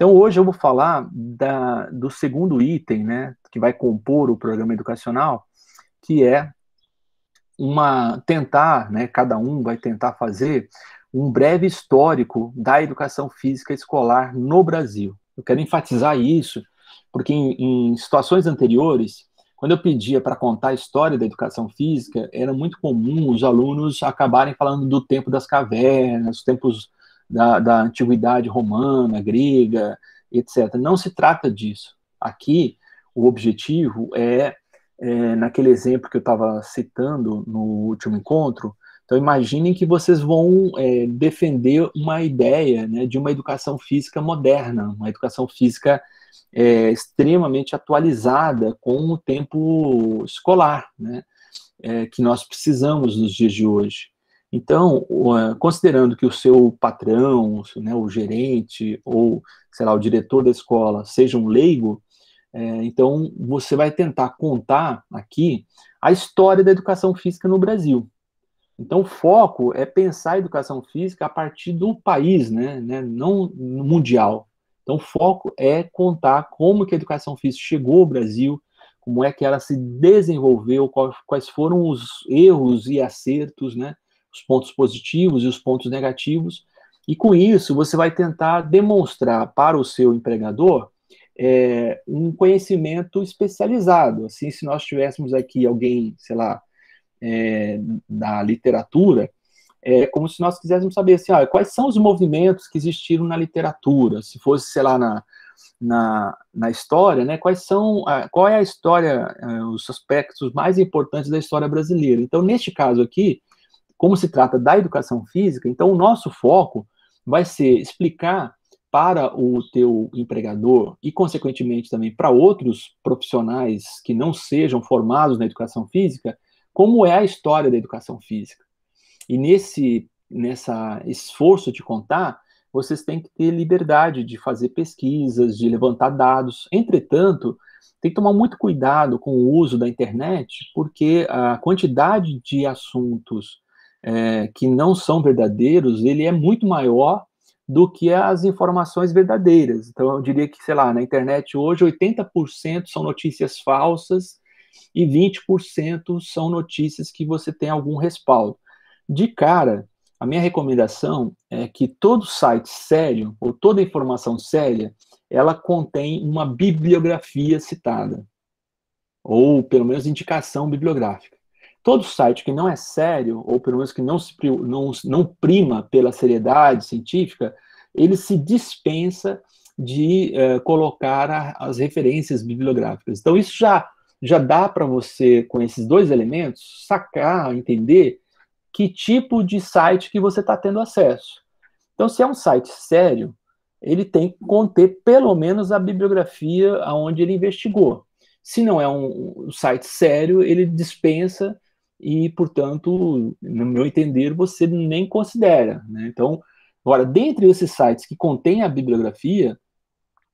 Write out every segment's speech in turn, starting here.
Então, hoje eu vou falar da, do segundo item, né, que vai compor o programa educacional, que é uma tentar, né, cada um vai tentar fazer um breve histórico da educação física escolar no Brasil. Eu quero enfatizar isso, porque em, em situações anteriores, quando eu pedia para contar a história da educação física, era muito comum os alunos acabarem falando do tempo das cavernas, os tempos da, da antiguidade romana, grega, etc. Não se trata disso. Aqui, o objetivo é, é naquele exemplo que eu estava citando no último encontro, então imaginem que vocês vão é, defender uma ideia né, de uma educação física moderna, uma educação física é, extremamente atualizada com o tempo escolar, né, é, que nós precisamos nos dias de hoje. Então, é, considerando que o seu patrão, né, o gerente ou, sei lá, o diretor da escola seja um leigo, é, então você vai tentar contar aqui a história da educação física no Brasil. Então, o foco é pensar a educação física a partir do país, né, né não mundial. Então, o foco é contar como que a educação física chegou ao Brasil, como é que ela se desenvolveu, quais foram os erros e acertos, né? os pontos positivos e os pontos negativos, e com isso você vai tentar demonstrar para o seu empregador é, um conhecimento especializado. Assim, se nós tivéssemos aqui alguém, sei lá, é, da literatura, é como se nós quiséssemos saber assim, ah, quais são os movimentos que existiram na literatura, se fosse, sei lá, na, na, na história, né, quais são, a, qual é a história, é, os aspectos mais importantes da história brasileira. Então, neste caso aqui, como se trata da educação física, então o nosso foco vai ser explicar para o teu empregador e, consequentemente, também para outros profissionais que não sejam formados na educação física, como é a história da educação física. E nesse nessa esforço de contar, vocês têm que ter liberdade de fazer pesquisas, de levantar dados. Entretanto, tem que tomar muito cuidado com o uso da internet, porque a quantidade de assuntos é, que não são verdadeiros, ele é muito maior do que as informações verdadeiras. Então, eu diria que, sei lá, na internet hoje, 80% são notícias falsas e 20% são notícias que você tem algum respaldo. De cara, a minha recomendação é que todo site sério, ou toda informação séria, ela contém uma bibliografia citada, ou pelo menos indicação bibliográfica todo site que não é sério, ou pelo menos que não, se, não, não prima pela seriedade científica, ele se dispensa de uh, colocar a, as referências bibliográficas. Então, isso já, já dá para você, com esses dois elementos, sacar, entender que tipo de site que você está tendo acesso. Então, se é um site sério, ele tem que conter pelo menos a bibliografia aonde ele investigou. Se não é um, um site sério, ele dispensa e, portanto, no meu entender, você nem considera. Né? Então, agora, dentre esses sites que contêm a bibliografia,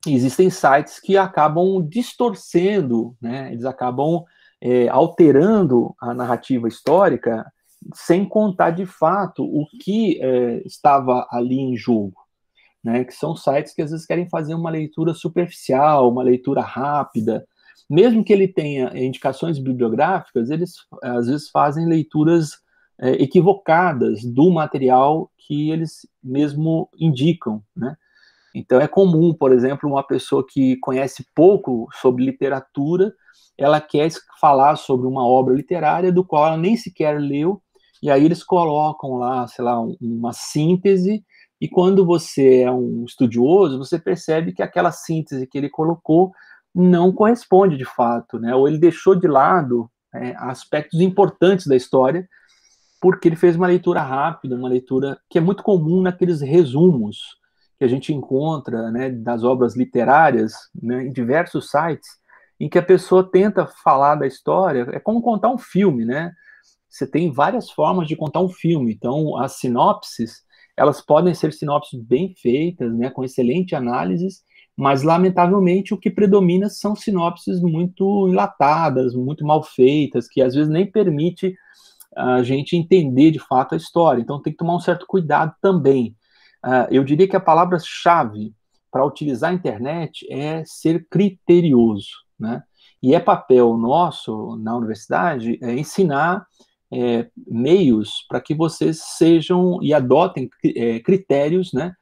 existem sites que acabam distorcendo, né? eles acabam é, alterando a narrativa histórica sem contar de fato o que é, estava ali em jogo. Né? Que são sites que às vezes querem fazer uma leitura superficial, uma leitura rápida, mesmo que ele tenha eh, indicações bibliográficas, eles às vezes fazem leituras é, equivocadas do material que eles mesmo indicam, né? Então é comum, por exemplo, uma pessoa que conhece pouco sobre literatura, ela quer falar sobre uma obra literária do qual ela nem sequer leu, e aí eles colocam lá, sei lá, uma síntese, e quando você é um estudioso, você percebe que aquela síntese que ele colocou não corresponde de fato, né? Ou ele deixou de lado é, aspectos importantes da história porque ele fez uma leitura rápida, uma leitura que é muito comum naqueles resumos que a gente encontra, né, das obras literárias, né, em diversos sites, em que a pessoa tenta falar da história, é como contar um filme, né? Você tem várias formas de contar um filme, então as sinopses, elas podem ser sinopses bem feitas, né, com excelente análises, mas lamentavelmente o que predomina são sinopses muito enlatadas, muito mal feitas, que às vezes nem permite a gente entender de fato a história. Então tem que tomar um certo cuidado também. Uh, eu diria que a palavra-chave para utilizar a internet é ser criterioso, né? E é papel nosso na universidade é ensinar é, meios para que vocês sejam e adotem é, critérios, né?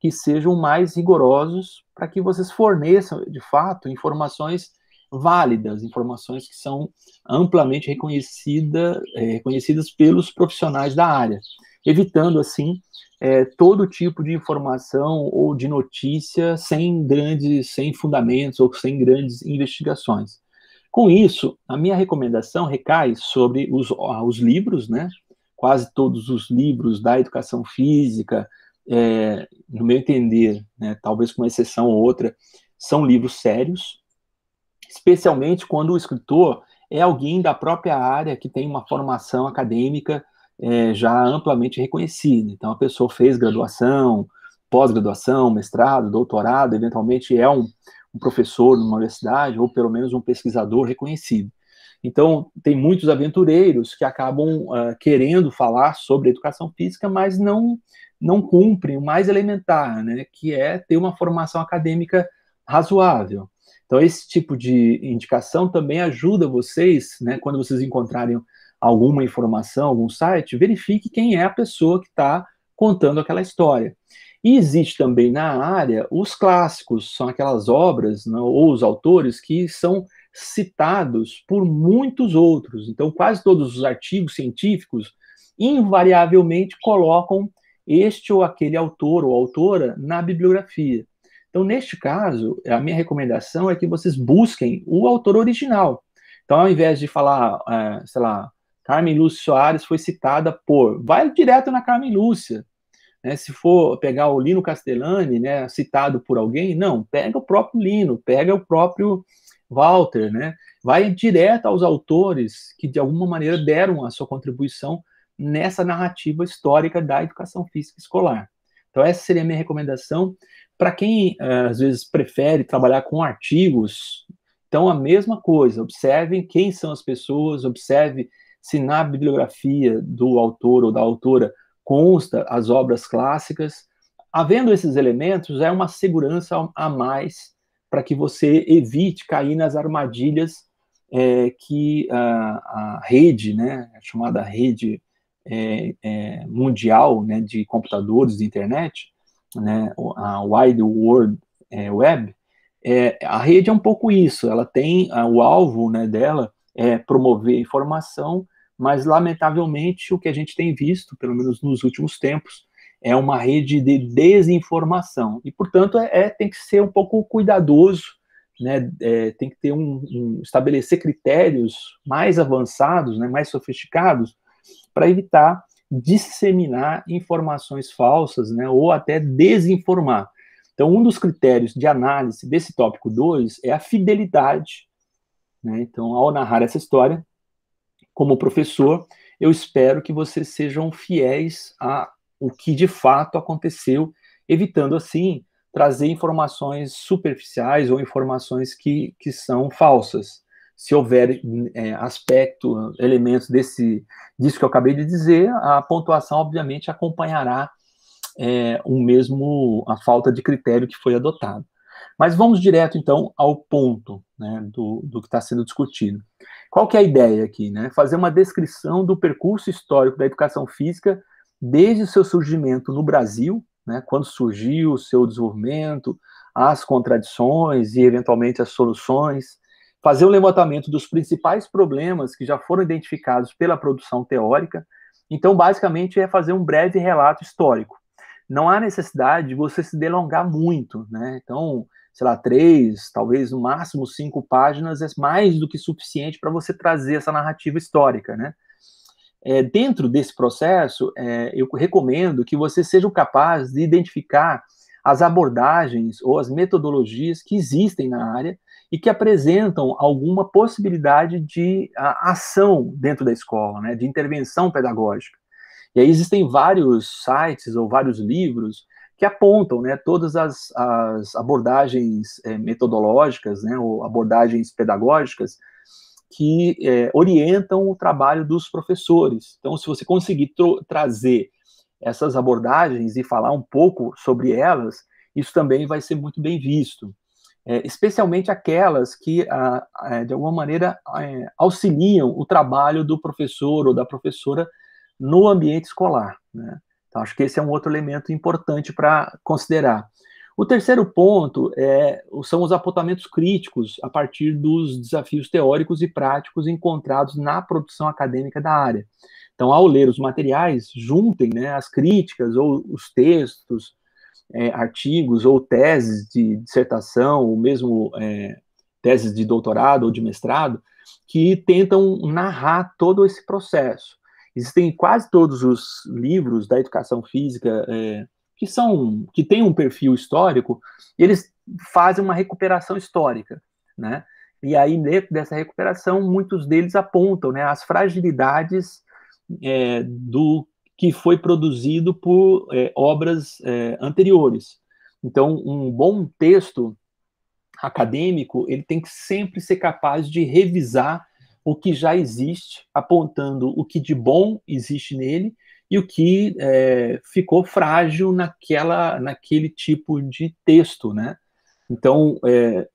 Que sejam mais rigorosos para que vocês forneçam, de fato, informações válidas, informações que são amplamente reconhecida, é, reconhecidas pelos profissionais da área, evitando, assim, é, todo tipo de informação ou de notícia sem grandes, sem fundamentos ou sem grandes investigações. Com isso, a minha recomendação recai sobre os, ah, os livros, né? Quase todos os livros da educação física, é, no meu entender, né, talvez com uma exceção ou outra, são livros sérios, especialmente quando o escritor é alguém da própria área que tem uma formação acadêmica é, já amplamente reconhecida. Então, a pessoa fez graduação, pós-graduação, mestrado, doutorado, eventualmente é um, um professor numa universidade ou pelo menos um pesquisador reconhecido. Então, tem muitos aventureiros que acabam uh, querendo falar sobre educação física, mas não não cumpre o mais elementar, né, que é ter uma formação acadêmica razoável. Então, esse tipo de indicação também ajuda vocês, né, quando vocês encontrarem alguma informação, algum site, verifique quem é a pessoa que está contando aquela história. E existe também na área os clássicos, são aquelas obras né, ou os autores que são citados por muitos outros. Então, quase todos os artigos científicos invariavelmente colocam este ou aquele autor ou autora na bibliografia. Então, neste caso, a minha recomendação é que vocês busquem o autor original. Então, ao invés de falar, é, sei lá, Carmen Lúcia Soares foi citada por, vai direto na Carmen Lúcia. Né? Se for pegar o Lino Castellani, né, citado por alguém, não, pega o próprio Lino, pega o próprio Walter, né? Vai direto aos autores que de alguma maneira deram a sua contribuição nessa narrativa histórica da educação física escolar. Então, essa seria a minha recomendação. Para quem eh, às vezes prefere trabalhar com artigos, então a mesma coisa, observem quem são as pessoas, observe se na bibliografia do autor ou da autora consta as obras clássicas. Havendo esses elementos, é uma segurança a mais para que você evite cair nas armadilhas é, que a, a rede, né, a chamada rede é, é, mundial né, de computadores, de internet, né, a Wide World é, Web, é, a rede é um pouco isso. Ela tem a, o alvo né, dela é promover informação, mas lamentavelmente o que a gente tem visto, pelo menos nos últimos tempos, é uma rede de desinformação e, portanto, é, é tem que ser um pouco cuidadoso, né? É, tem que ter um, um, estabelecer critérios mais avançados, né? Mais sofisticados para evitar disseminar informações falsas, né, ou até desinformar. Então, um dos critérios de análise desse tópico 2 é a fidelidade. Né? Então, ao narrar essa história, como professor, eu espero que vocês sejam fiéis a o que de fato aconteceu, evitando assim trazer informações superficiais ou informações que, que são falsas se houver é, aspecto, elementos desse, disso que eu acabei de dizer, a pontuação, obviamente, acompanhará é, o mesmo, a falta de critério que foi adotado. Mas vamos direto, então, ao ponto né, do, do que está sendo discutido. Qual que é a ideia aqui? Né? Fazer uma descrição do percurso histórico da educação física desde o seu surgimento no Brasil, né, quando surgiu o seu desenvolvimento, as contradições e, eventualmente, as soluções, fazer um levantamento dos principais problemas que já foram identificados pela produção teórica. Então, basicamente, é fazer um breve relato histórico. Não há necessidade de você se delongar muito, né? Então, sei lá, três, talvez no máximo cinco páginas é mais do que suficiente para você trazer essa narrativa histórica, né? É, dentro desse processo, é, eu recomendo que você seja capaz de identificar as abordagens ou as metodologias que existem na área e que apresentam alguma possibilidade de ação dentro da escola, né, de intervenção pedagógica. E aí existem vários sites ou vários livros que apontam né, todas as, as abordagens é, metodológicas né, ou abordagens pedagógicas que é, orientam o trabalho dos professores. Então, se você conseguir trazer essas abordagens e falar um pouco sobre elas, isso também vai ser muito bem visto é, especialmente aquelas que, a, a, de alguma maneira, a, é, auxiliam o trabalho do professor ou da professora no ambiente escolar. Né? Então, acho que esse é um outro elemento importante para considerar. O terceiro ponto é, são os apontamentos críticos a partir dos desafios teóricos e práticos encontrados na produção acadêmica da área. Então, ao ler os materiais, juntem né, as críticas ou os textos é, artigos ou teses de dissertação, ou mesmo é, teses de doutorado ou de mestrado, que tentam narrar todo esse processo. Existem quase todos os livros da educação física é, que são que têm um perfil histórico, eles fazem uma recuperação histórica, né? E aí dentro dessa recuperação, muitos deles apontam né, as fragilidades é, do que foi produzido por é, obras é, anteriores. Então, um bom texto acadêmico ele tem que sempre ser capaz de revisar o que já existe, apontando o que de bom existe nele e o que é, ficou frágil naquela, naquele tipo de texto, né? Então, é,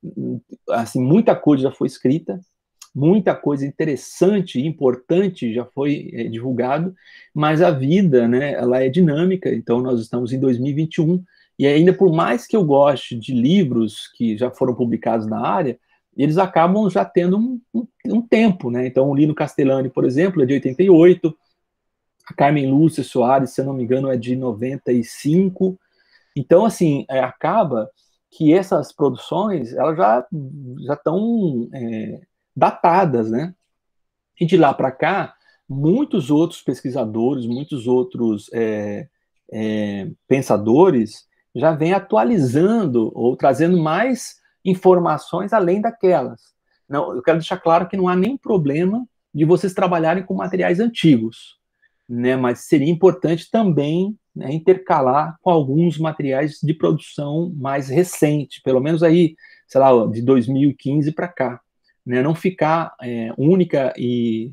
assim, muita coisa já foi escrita, muita coisa interessante e importante já foi é, divulgado, mas a vida, né, ela é dinâmica, então nós estamos em 2021, e ainda por mais que eu goste de livros que já foram publicados na área, eles acabam já tendo um, um, um tempo, né, então o Lino Castellani, por exemplo, é de 88, a Carmen Lúcia Soares, se eu não me engano, é de 95, então, assim, é, acaba que essas produções elas já já estão é, datadas, né? E de lá para cá, muitos outros pesquisadores, muitos outros é, é, pensadores já vêm atualizando ou trazendo mais informações além daquelas. Não, eu quero deixar claro que não há nenhum problema de vocês trabalharem com materiais antigos, né? Mas seria importante também né, intercalar com alguns materiais de produção mais recente, pelo menos aí, sei lá, de 2015 para cá né, não ficar é, única e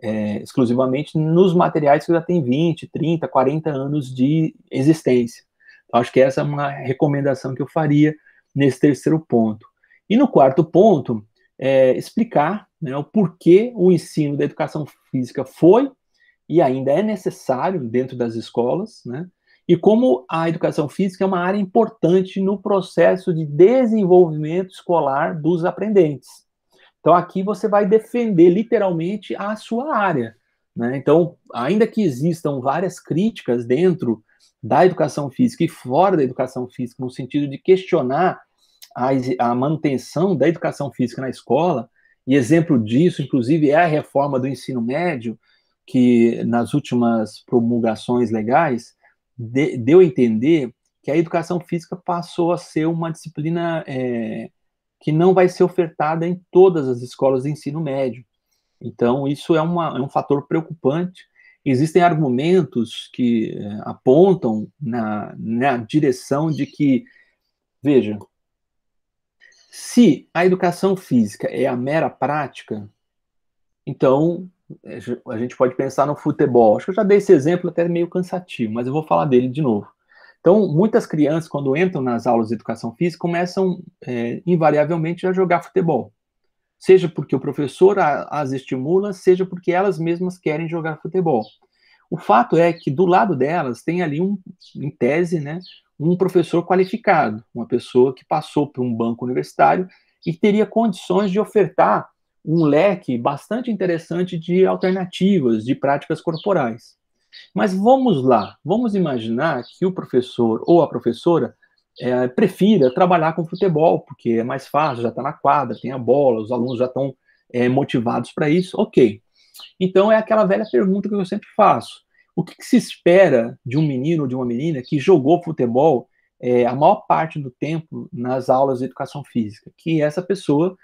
é, exclusivamente nos materiais que já têm 20, 30, 40 anos de existência. Então, acho que essa é uma recomendação que eu faria nesse terceiro ponto. E no quarto ponto, é, explicar né, o porquê o ensino da educação física foi e ainda é necessário dentro das escolas, né, e como a educação física é uma área importante no processo de desenvolvimento escolar dos aprendentes. Então aqui você vai defender literalmente a sua área. Né? Então, ainda que existam várias críticas dentro da educação física e fora da educação física, no sentido de questionar a, a manutenção da educação física na escola, e exemplo disso, inclusive, é a reforma do ensino médio, que nas últimas promulgações legais de, deu a entender que a educação física passou a ser uma disciplina é, que não vai ser ofertada em todas as escolas de ensino médio. Então, isso é, uma, é um fator preocupante. Existem argumentos que eh, apontam na, na direção de que, veja, se a educação física é a mera prática, então eh, a gente pode pensar no futebol. Acho que eu já dei esse exemplo até meio cansativo, mas eu vou falar dele de novo. Então, muitas crianças, quando entram nas aulas de educação física, começam é, invariavelmente a jogar futebol. Seja porque o professor a, as estimula, seja porque elas mesmas querem jogar futebol. O fato é que do lado delas tem ali um, em tese, né, um professor qualificado, uma pessoa que passou por um banco universitário e teria condições de ofertar um leque bastante interessante de alternativas de práticas corporais. Mas vamos lá, vamos imaginar que o professor ou a professora é, prefira trabalhar com futebol, porque é mais fácil, já está na quadra, tem a bola, os alunos já estão é, eh, motivados para isso, ok. Então é aquela velha pergunta que eu sempre faço: o que, que se espera de um menino ou de uma menina que jogou futebol é, a maior parte do tempo nas aulas de educação física? Que essa pessoa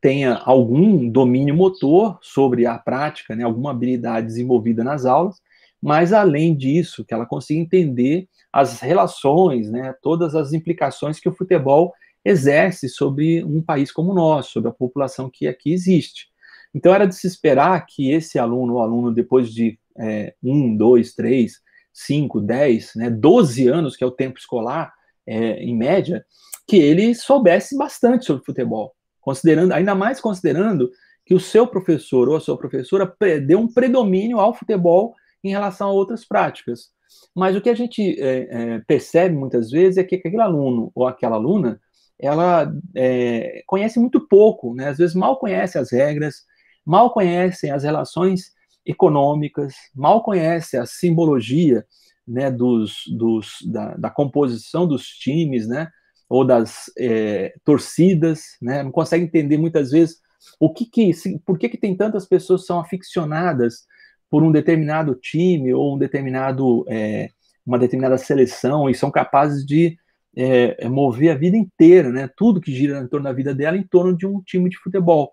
tenha algum domínio motor sobre a prática, né, alguma habilidade desenvolvida nas aulas, mas além disso, que ela consiga entender as relações, né, todas as implicações que o futebol exerce sobre um país como o nosso, sobre a população que aqui existe. Então era de se esperar que esse aluno, o aluno depois de é, um, dois, três, cinco, dez, né, 12 anos, que é o tempo escolar, é, em média, que ele soubesse bastante sobre futebol, considerando, ainda mais considerando que o seu professor ou a sua professora deu um predomínio ao futebol em relação a outras práticas. Mas o que a gente é, é, percebe muitas vezes é que aquele aluno ou aquela aluna, ela é, conhece muito pouco, né? às vezes mal conhece as regras, mal conhece as relações econômicas, mal conhece a simbologia né, dos, dos, da, da composição dos times, né? ou das é, torcidas, né? não consegue entender muitas vezes o que que, por que que tem tantas pessoas que são aficionadas por um determinado time ou um determinado, é, uma determinada seleção e são capazes de é, é, mover a vida inteira, né? Tudo que gira em torno da vida dela em torno de um time de futebol.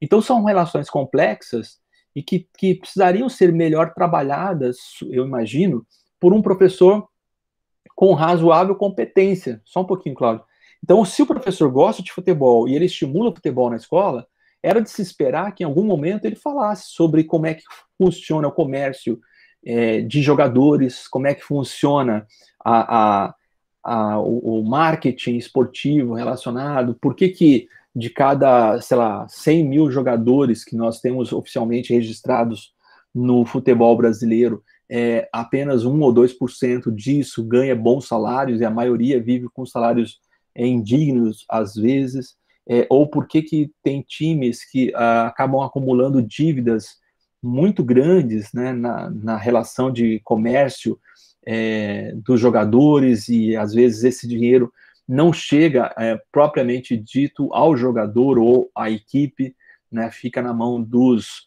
Então são relações complexas e que, que precisariam ser melhor trabalhadas, eu imagino, por um professor com razoável competência. Só um pouquinho, Cláudio. Então, se o professor gosta de futebol e ele estimula o futebol na escola, era de se esperar que em algum momento ele falasse sobre como é que funciona o comércio é, de jogadores, como é que funciona a, a, a, o, o, marketing esportivo relacionado, por que que de cada, sei lá, 100 mil jogadores que nós temos oficialmente registrados no futebol brasileiro, é, apenas 1 ou 2% disso ganha bons salários e a maioria vive com salários é, indignos às vezes é, ou por que, que tem times que ah, acabam acumulando dívidas muito grandes né, na, na relação de comércio é, dos jogadores e às vezes esse dinheiro não chega é, propriamente dito ao jogador ou à equipe, né, fica na mão dos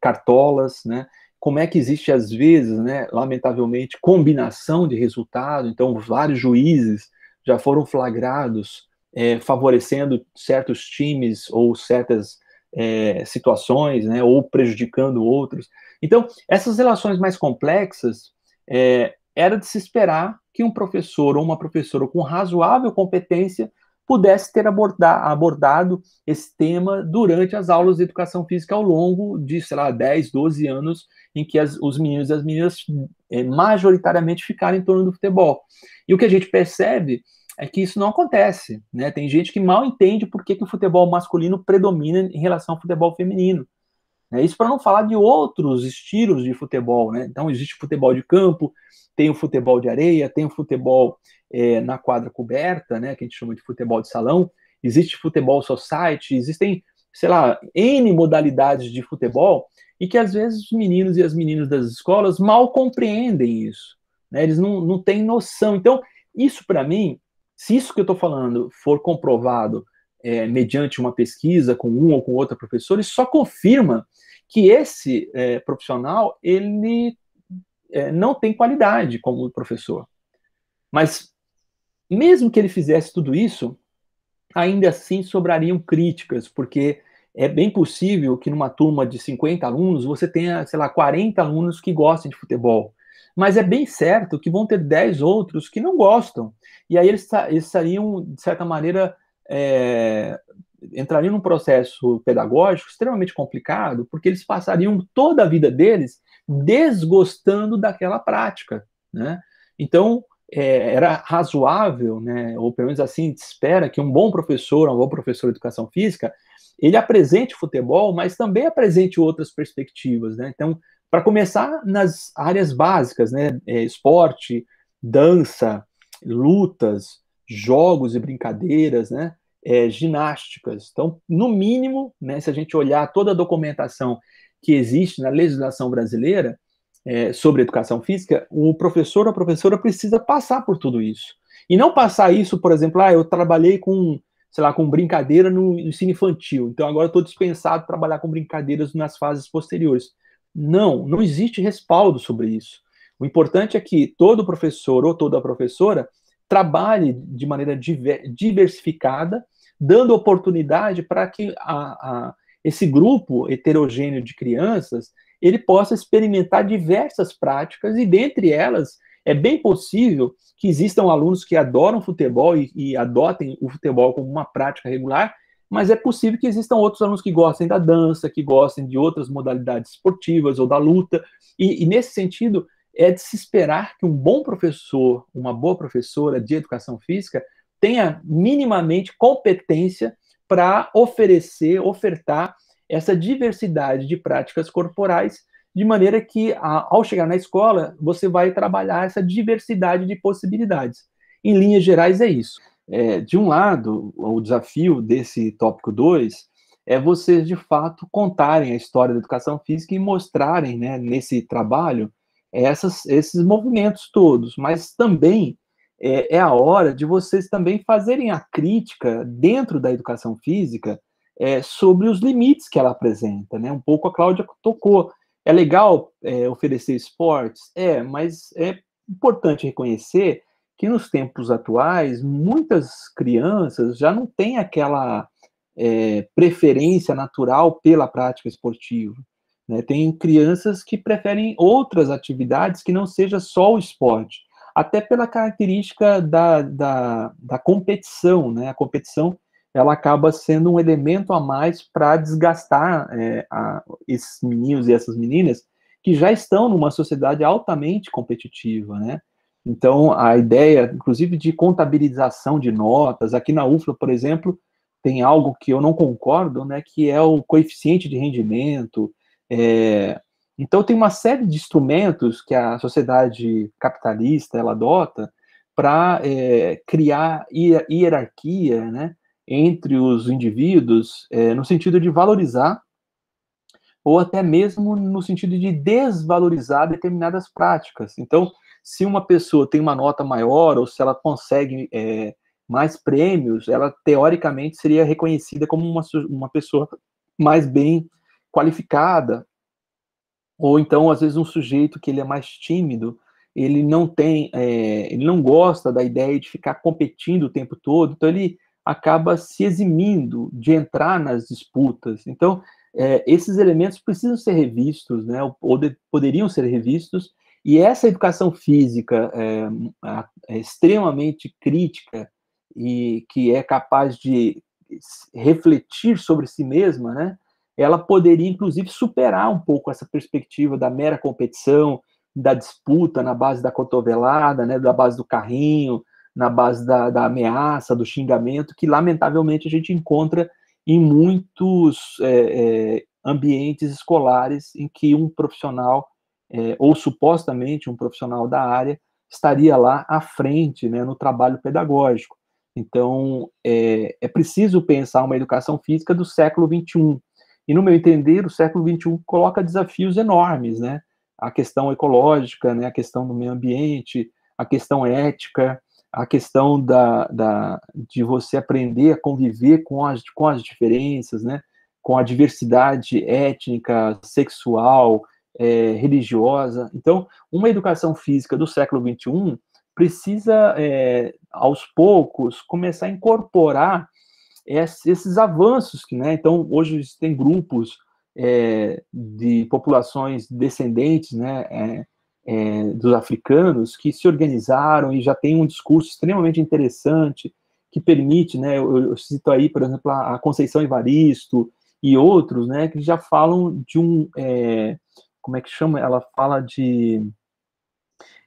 cartolas, né, como é que existe às vezes, né, lamentavelmente, combinação de resultado, então vários juízes já foram flagrados é, favorecendo certos times ou certas é, situações, né, ou prejudicando outros. Então, essas relações mais complexas é, era de se esperar que um professor ou uma professora com razoável competência pudesse ter abordar, abordado esse tema durante as aulas de educação física ao longo de, sei lá, 10, 12 anos em que as, os meninos e as meninas é, majoritariamente ficaram em torno do futebol. E o que a gente percebe é que isso não acontece, né? Tem gente que mal entende por que, que o futebol masculino predomina em relação ao futebol feminino. É Isso para não falar de outros estilos de futebol, né? Então existe futebol de campo, tem o futebol de areia, tem o futebol é, na quadra coberta, né? Que a gente chama de futebol de salão. Existe futebol society, existem, sei lá, n modalidades de futebol e que às vezes os meninos e as meninas das escolas mal compreendem isso. Né? Eles não, não têm noção. Então isso para mim se isso que eu estou falando for comprovado é, mediante uma pesquisa com um ou com outro professor, isso só confirma que esse é, profissional ele é, não tem qualidade como professor. Mas mesmo que ele fizesse tudo isso, ainda assim sobrariam críticas, porque é bem possível que numa turma de 50 alunos você tenha, sei lá, 40 alunos que gostem de futebol. Mas é bem certo que vão ter 10 outros que não gostam. E aí eles, estariam, de certa maneira, é, entrariam num processo pedagógico extremamente complicado, porque eles passariam toda a vida deles desgostando daquela prática. Né? Então, é, era razoável, né, ou pelo menos assim se espera, que um bom professor, um bom professor de educação física, ele apresente futebol, mas também apresente outras perspectivas. Né? Então, para começar nas áreas básicas, né? É, esporte, dança, lutas, jogos e brincadeiras, né? É, ginásticas. Então, no mínimo, né, se a gente olhar toda a documentação que existe na legislação brasileira é, sobre educação física, o professor ou a professora precisa passar por tudo isso. E não passar isso, por exemplo, ah, eu trabalhei com, sei lá, com brincadeira no ensino infantil, então agora estou dispensado de trabalhar com brincadeiras nas fases posteriores. Não, não existe respaldo sobre isso. O importante é que todo professor ou toda professora trabalhe de maneira diver, diversificada, dando oportunidade para que a, a, esse grupo heterogêneo de crianças ele possa experimentar diversas práticas e dentre elas é bem possível que existam alunos que adoram futebol e, e adotem o futebol como uma prática regular mas é possível que existam outros alunos que gostem da dança, que gostem de outras modalidades esportivas ou da luta, e, e, nesse sentido é de se esperar que um bom professor, uma boa professora de educação física tenha minimamente competência para oferecer, ofertar essa diversidade de práticas corporais, de maneira que a, ao chegar na escola você vai trabalhar essa diversidade de possibilidades. Em linhas gerais é isso. É, de um lado, o desafio desse tópico 2 é vocês, de fato, contarem a história da educação física e mostrarem, né, nesse trabalho, essas, esses movimentos todos, mas também é, é, a hora de vocês também fazerem a crítica dentro da educação física é, sobre os limites que ela apresenta, né? Um pouco a Cláudia tocou. É legal é, oferecer esportes? É, mas é importante reconhecer que nos tempos atuais muitas crianças já não têm aquela é, preferência natural pela prática esportiva. Né? Tem crianças que preferem outras atividades que não seja só o esporte, até pela característica da, da, da competição. Né? A competição ela acaba sendo um elemento a mais para desgastar é, a, esses meninos e essas meninas que já estão numa sociedade altamente competitiva, né? Então, a ideia, inclusive, de contabilização de notas, aqui na UFLA, por exemplo, tem algo que eu não concordo, né, que é o coeficiente de rendimento. É... Então, tem uma série de instrumentos que a sociedade capitalista ela adota para é, criar hierarquia né, entre os indivíduos, é, no sentido de valorizar ou até mesmo no sentido de desvalorizar determinadas práticas. Então, se uma pessoa tem uma nota maior ou se ela consegue é, mais prêmios, ela teoricamente seria reconhecida como uma, uma pessoa mais bem qualificada. Ou então, às vezes, um sujeito que ele é mais tímido, ele não tem, é, ele não gosta da ideia de ficar competindo o tempo todo, então ele acaba se eximindo de entrar nas disputas. Então, é, esses elementos precisam ser revistos, né, ou de, poderiam ser revistos, e essa educação física é, é extremamente crítica e que é capaz de refletir sobre si mesma, né? Ela poderia, inclusive, superar um pouco essa perspectiva da mera competição, da disputa na base da cotovelada, né? Da base do carrinho, na base da, da ameaça, do xingamento, que lamentavelmente a gente encontra em muitos é, é, ambientes escolares em que um profissional é, ou supostamente um profissional da área, estaria lá à frente né, no trabalho pedagógico. Então, é, é preciso pensar uma educação física do século XXI. E, no meu entender, o século XXI coloca desafios enormes, né? A questão ecológica, né? a questão do meio ambiente, a questão ética, a questão da, da, de você aprender a conviver com as, com as diferenças, né? com a diversidade étnica, sexual, é, religiosa. Então, uma educação física do século XXI precisa, é, aos poucos, começar a incorporar esses avanços. Né? Então, hoje tem grupos é, de populações descendentes né, é, é, dos africanos que se organizaram e já tem um discurso extremamente interessante que permite, né, eu, eu cito aí, por exemplo, a Conceição Evaristo, e outros, né, que já falam de um é, como é que chama? Ela fala de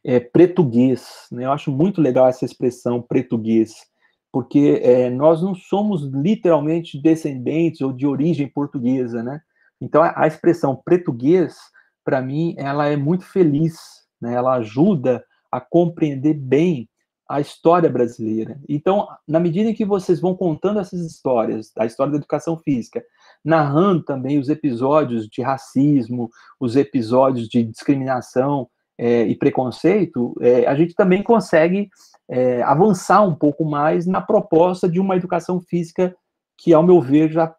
é, pretuguês. Né? Eu acho muito legal essa expressão pretuguês, porque é, nós não somos literalmente descendentes ou de origem portuguesa, né? Então a, a expressão pretuguês, para mim, ela é muito feliz. Né? Ela ajuda a compreender bem a história brasileira. Então, na medida em que vocês vão contando essas histórias, a história da educação física, narrando também os episódios de racismo, os episódios de discriminação é, e preconceito, é, a gente também consegue é, avançar um pouco mais na proposta de uma educação física que, ao meu ver, já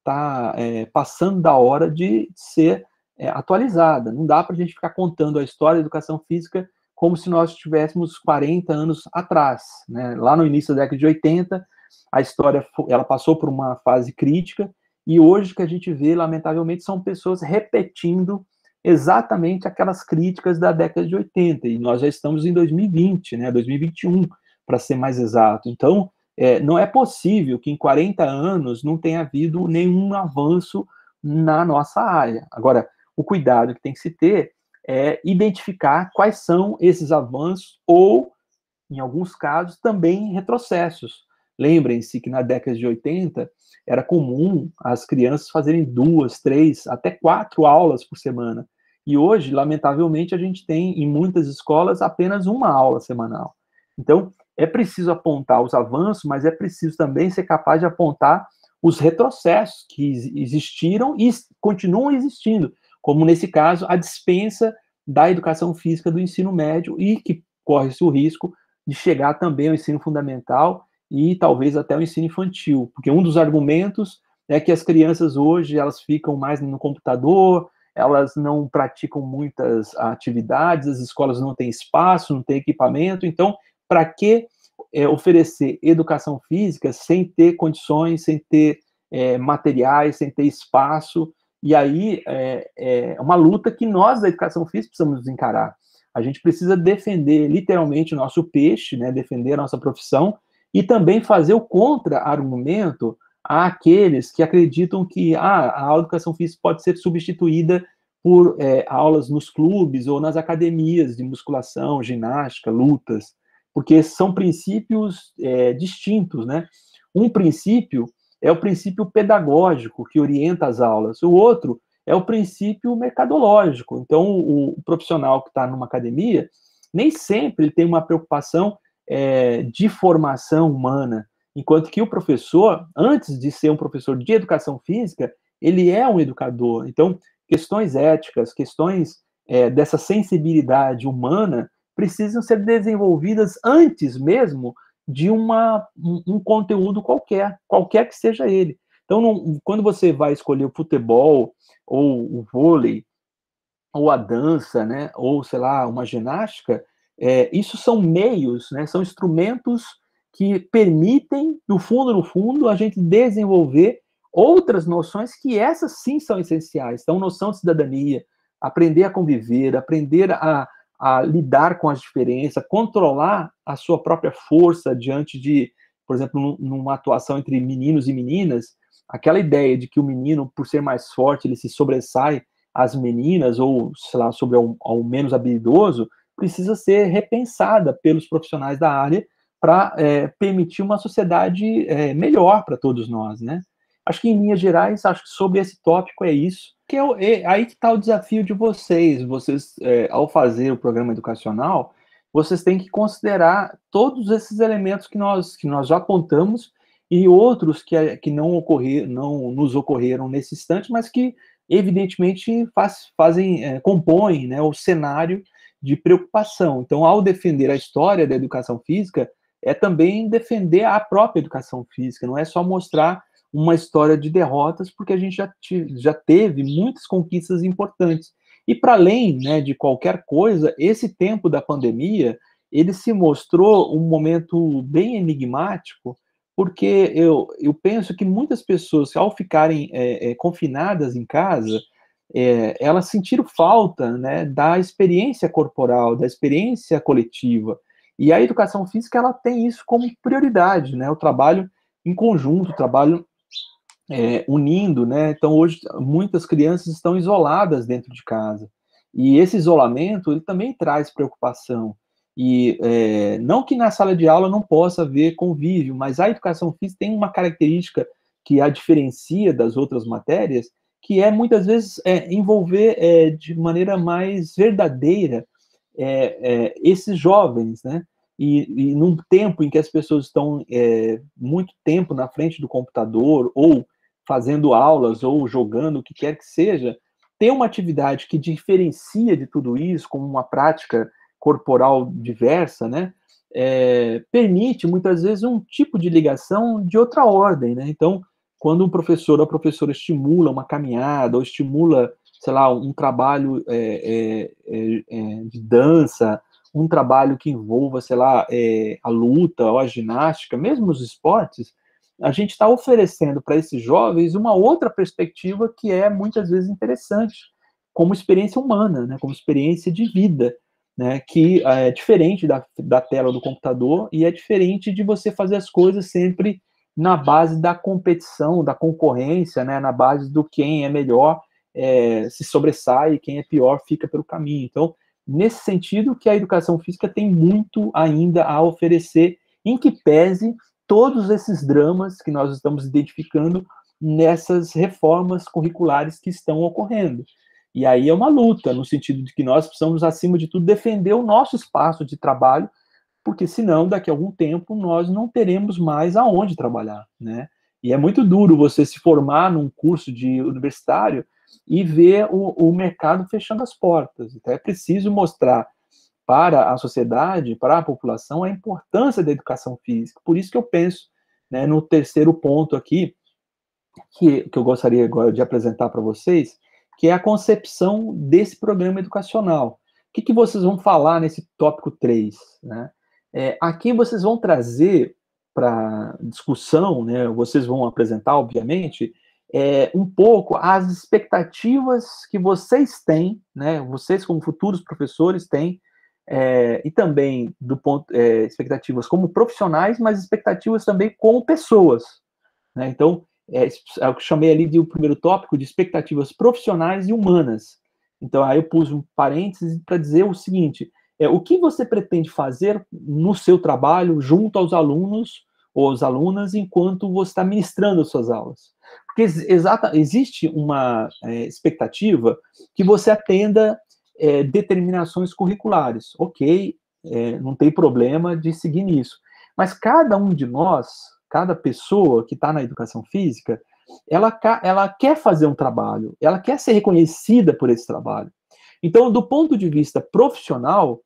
está é, passando da hora de ser é, atualizada. Não dá para a gente ficar contando a história da educação física como se nós estivéssemos 40 anos atrás. Né? Lá no início da década de 80, a história ela passou por uma fase crítica e hoje que a gente vê, lamentavelmente, são pessoas repetindo exatamente aquelas críticas da década de 80. E nós já estamos em 2020, né? 2021, para ser mais exato. Então, é, não é possível que em 40 anos não tenha havido nenhum avanço na nossa área. Agora, o cuidado que tem que se ter é identificar quais são esses avanços ou, em alguns casos, também retrocessos. Lembrem-se que na década de 80 era comum as crianças fazerem duas, três, até quatro aulas por semana. E hoje, lamentavelmente, a gente tem em muitas escolas apenas uma aula semanal. Então, é preciso apontar os avanços, mas é preciso também ser capaz de apontar os retrocessos que existiram e continuam existindo, como nesse caso a dispensa da educação física do ensino médio e que corre-se o risco de chegar também ao ensino fundamental e talvez até o ensino infantil, porque um dos argumentos é que as crianças hoje elas ficam mais no computador, elas não praticam muitas atividades, as escolas não têm espaço, não têm equipamento, então para que é, oferecer educação física sem ter condições, sem ter é, materiais, sem ter espaço? E aí é, é uma luta que nós da educação física precisamos encarar. A gente precisa defender literalmente o nosso peixe, né, defender a nossa profissão, e também fazer o contra-argumento àqueles que acreditam que ah, a aula de educação física pode ser substituída por é, aulas nos clubes ou nas academias de musculação, ginástica, lutas, porque são princípios é, distintos, né? Um princípio é o princípio pedagógico que orienta as aulas, o outro é o princípio mercadológico. Então, o, o profissional que está numa academia nem sempre ele tem uma preocupação é, de formação humana, enquanto que o professor, antes de ser um professor de educação física, ele é um educador. Então, questões éticas, questões é, dessa sensibilidade humana precisam ser desenvolvidas antes mesmo de uma, um, um conteúdo qualquer, qualquer que seja ele. Então, não, quando você vai escolher o futebol ou o vôlei ou a dança, né, ou sei lá, uma ginástica, é, isso são meios, né, são instrumentos que permitem, no fundo, no fundo, a gente desenvolver outras noções que essas sim são essenciais. Então, noção de cidadania, aprender a conviver, aprender a, a lidar com as diferenças, controlar a sua própria força diante de, por exemplo, numa atuação entre meninos e meninas, aquela ideia de que o menino, por ser mais forte, ele se sobressai às meninas, ou, sei lá, sobre ao, ao menos habilidoso, precisa ser repensada pelos profissionais da área para é, permitir uma sociedade é, melhor para todos nós, né? Acho que em linhas gerais, acho que sobre esse tópico é isso. Que é, é aí que está o desafio de vocês. Vocês, é, ao fazer o programa educacional, vocês têm que considerar todos esses elementos que nós que nós já apontamos e outros que, que não ocorrer, não nos ocorreram nesse instante, mas que evidentemente faz, fazem é, compõem né, o cenário de preocupação. Então, ao defender a história da educação física, é também defender a própria educação física, não é só mostrar uma história de derrotas, porque a gente já, já teve muitas conquistas importantes. E para além né, de qualquer coisa, esse tempo da pandemia, ele se mostrou um momento bem enigmático, porque eu, eu penso que muitas pessoas, ao ficarem é, é, confinadas em casa, é, elas sentiram falta né, da experiência corporal, da experiência coletiva. E a educação física ela tem isso como prioridade, né? O trabalho em conjunto, o trabalho é, unindo, né? Então hoje muitas crianças estão isoladas dentro de casa e esse isolamento ele também traz preocupação. E é, não que na sala de aula não possa haver convívio, mas a educação física tem uma característica que a diferencia das outras matérias, que é muitas vezes é, envolver é, de maneira mais verdadeira é, é, esses jovens, né? E, e, num tempo em que as pessoas estão é, muito tempo na frente do computador ou fazendo aulas ou jogando o que quer que seja, ter uma atividade que diferencia de tudo isso, como uma prática corporal diversa, né? É, permite muitas vezes um tipo de ligação de outra ordem, né? Então quando um professor ou professora estimula uma caminhada ou estimula, sei lá, um trabalho é, é, é, é de dança, um trabalho que envolva, sei lá, é, a luta ou a ginástica, mesmo os esportes, a gente está oferecendo para esses jovens uma outra perspectiva que é muitas vezes interessante, como experiência humana, né, como experiência de vida, né, que é diferente da, da tela do computador e é diferente de você fazer as coisas sempre na base da competição, da concorrência, né, na base do quem é melhor é, se sobressai, quem é pior fica pelo caminho. Então, nesse sentido que a educação física tem muito ainda a oferecer, em que pese todos esses dramas que nós estamos identificando nessas reformas curriculares que estão ocorrendo. E aí é uma luta, no sentido de que nós precisamos, acima de tudo, defender o nosso espaço de trabalho porque senão daqui a algum tempo nós não teremos mais aonde trabalhar, né? E é muito duro você se formar num curso de universitário e ver o, o mercado fechando as portas. Então é preciso mostrar para a sociedade, para a população, a importância da educação física. Por isso que eu penso né, no terceiro ponto aqui, que, que eu gostaria agora de apresentar para vocês, que é a concepção desse programa educacional. O que, que vocês vão falar nesse tópico 3? Né? É, aqui vocês vão trazer para discussão, né, vocês vão apresentar, obviamente, é, um pouco as expectativas que vocês têm, né, vocês como futuros professores têm, é, e também do ponto é, expectativas como profissionais, mas expectativas também como pessoas. Né? Então, é, é o que chamei ali de o um primeiro tópico de expectativas profissionais e humanas. Então, aí eu pus um parênteses para dizer o seguinte: é, o que você pretende fazer no seu trabalho junto aos alunos ou às alunas enquanto você está ministrando as suas aulas? Porque exata, existe uma é, expectativa que você atenda é, determinações curriculares. Ok, é, não tem problema de seguir nisso. Mas cada um de nós, cada pessoa que está na educação física, ela, ela quer fazer um trabalho, ela quer ser reconhecida por esse trabalho. Então, do ponto de vista profissional,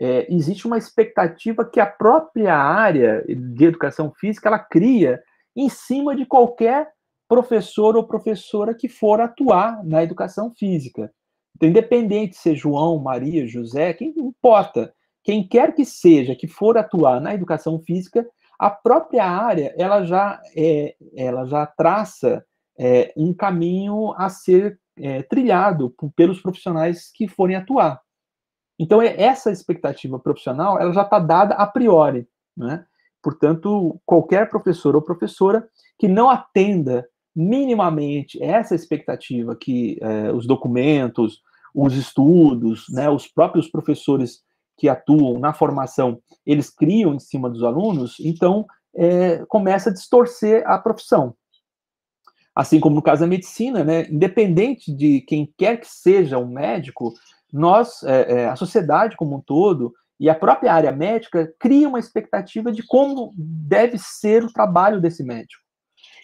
é, existe uma expectativa que a própria área de educação física ela cria em cima de qualquer professor ou professora que for atuar na educação física. Então, independente se ser é João, Maria, José, quem importa, quem quer que seja que for atuar na educação física, a própria área ela já é, ela já traça é, um caminho a ser é, trilhado pelos profissionais que forem atuar. Então, é, essa expectativa profissional ela já está dada a priori. Né? Portanto, qualquer professor ou professora que não atenda minimamente essa expectativa que eh, os documentos, os estudos, né, os próprios professores que atuam na formação, eles criam em cima dos alunos, então eh, começa a distorcer a profissão. Assim como no caso da medicina, né, independente de quem quer que seja um médico, nós, é, é, a sociedade como um todo e a própria área médica cria uma expectativa de como deve ser o trabalho desse médico.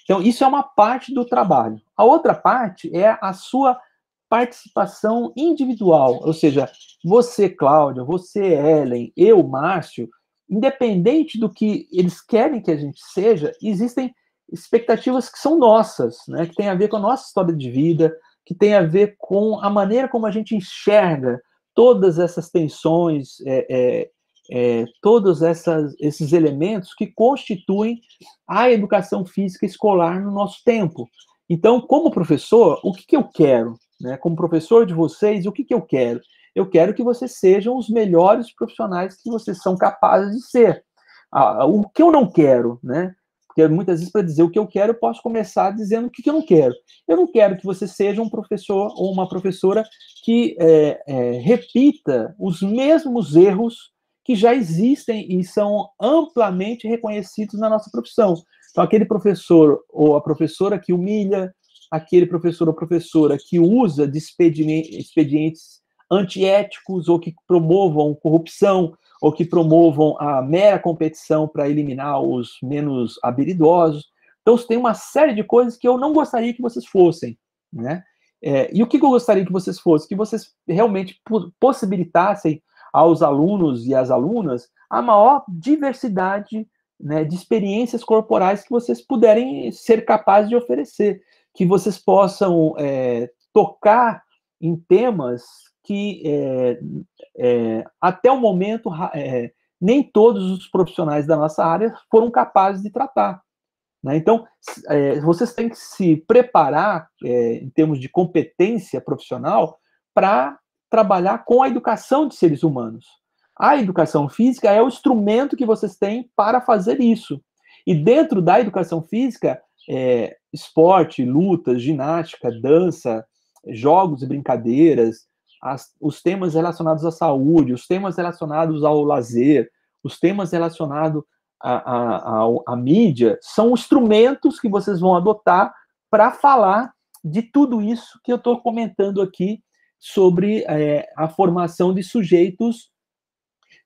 Então, isso é uma parte do trabalho. A outra parte é a sua participação individual, ou seja, você, Cláudia, você, Ellen, eu, Márcio, independente do que eles querem que a gente seja, existem expectativas que são nossas, né, que tem a ver com a nossa história de vida, que tem a ver com a maneira como a gente enxerga todas essas tensões, é, é, é, todos essas, esses elementos que constituem a educação física escolar no nosso tempo. Então, como professor, o que, que eu quero? Né? Como professor de vocês, o que, que eu quero? Eu quero que vocês sejam os melhores profissionais que vocês são capazes de ser. Ah, o que eu não quero, né? Porque muitas vezes, para dizer o que eu quero, eu posso começar dizendo o que, eu não quero. Eu não quero que você seja um professor ou uma professora que é, é, repita os mesmos erros que já existem e são amplamente reconhecidos na nossa profissão. Então, aquele professor ou a professora que humilha, aquele professor ou professora que usa de expedientes antiéticos ou que promovam corrupção, ou que promovam a mera competição para eliminar os menos habilidosos. Então, tem uma série de coisas que eu não gostaria que vocês fossem, né? É, e o que eu gostaria que vocês fossem? Que vocês realmente possibilitassem aos alunos e às alunas a maior diversidade né, de experiências corporais que vocês puderem ser capazes de oferecer, que vocês possam é, tocar em temas que é, é, até o momento é, nem todos os profissionais da nossa área foram capazes de tratar. Né? Então, é, vocês têm que se preparar é, em termos de competência profissional para trabalhar com a educação de seres humanos. A educação física é o instrumento que vocês têm para fazer isso. E dentro da educação física, é, esporte, lutas, ginástica, dança, jogos e brincadeiras, as, os temas relacionados à saúde, os temas relacionados ao lazer, os temas relacionados à, mídia, são instrumentos que vocês vão adotar para falar de tudo isso que eu estou comentando aqui sobre é, a formação de sujeitos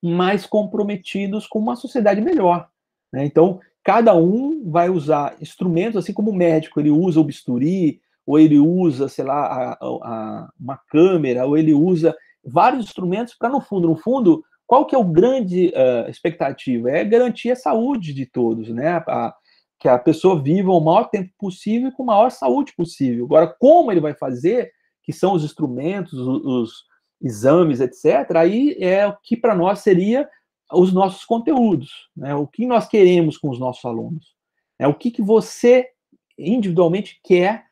mais comprometidos com uma sociedade melhor. Né? Então, cada um vai usar instrumentos, assim como o médico, ele usa o bisturi, ou ele usa, sei lá, a, a, uma câmera, ou ele usa vários instrumentos para, no fundo, no fundo, qual que é o grande uh, expectativa? É garantir a saúde de todos, né? A, que a pessoa viva o maior tempo possível e com a maior saúde possível. Agora, como ele vai fazer, que são os instrumentos, os, os exames, etc., aí é o que para nós seria os nossos conteúdos, né? o que nós queremos com os nossos alunos. É O que, que você individualmente quer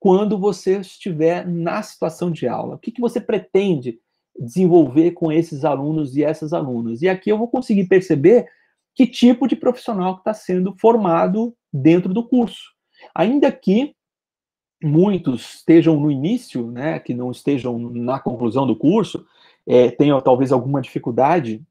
quando você estiver na situação de aula? O que, que você pretende desenvolver com esses alunos e essas alunas? E aqui eu vou conseguir perceber que tipo de profissional que está sendo formado dentro do curso. Ainda que muitos estejam no início, né, que não estejam na conclusão do curso, é, tenham talvez alguma dificuldade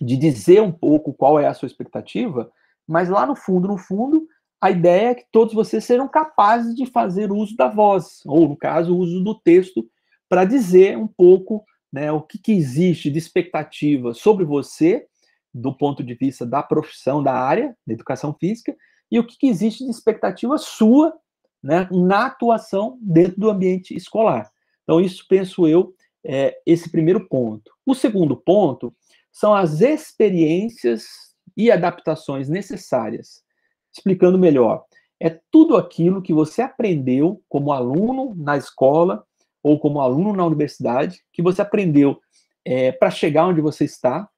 de dizer um pouco qual é a sua expectativa, mas lá no fundo, no fundo, a ideia é que todos vocês sejam capazes de fazer uso da voz, ou, no caso, uso do texto, para dizer um pouco né, o que, que existe de expectativa sobre você, do ponto de vista da profissão, da área, da educação física, e o que, que existe de expectativa sua né, na atuação dentro do ambiente escolar. Então, isso, penso eu, é esse primeiro ponto. O segundo ponto são as experiências e adaptações necessárias explicando melhor. É tudo aquilo que você aprendeu como aluno na escola ou como aluno na universidade, que você aprendeu é, para chegar onde você está,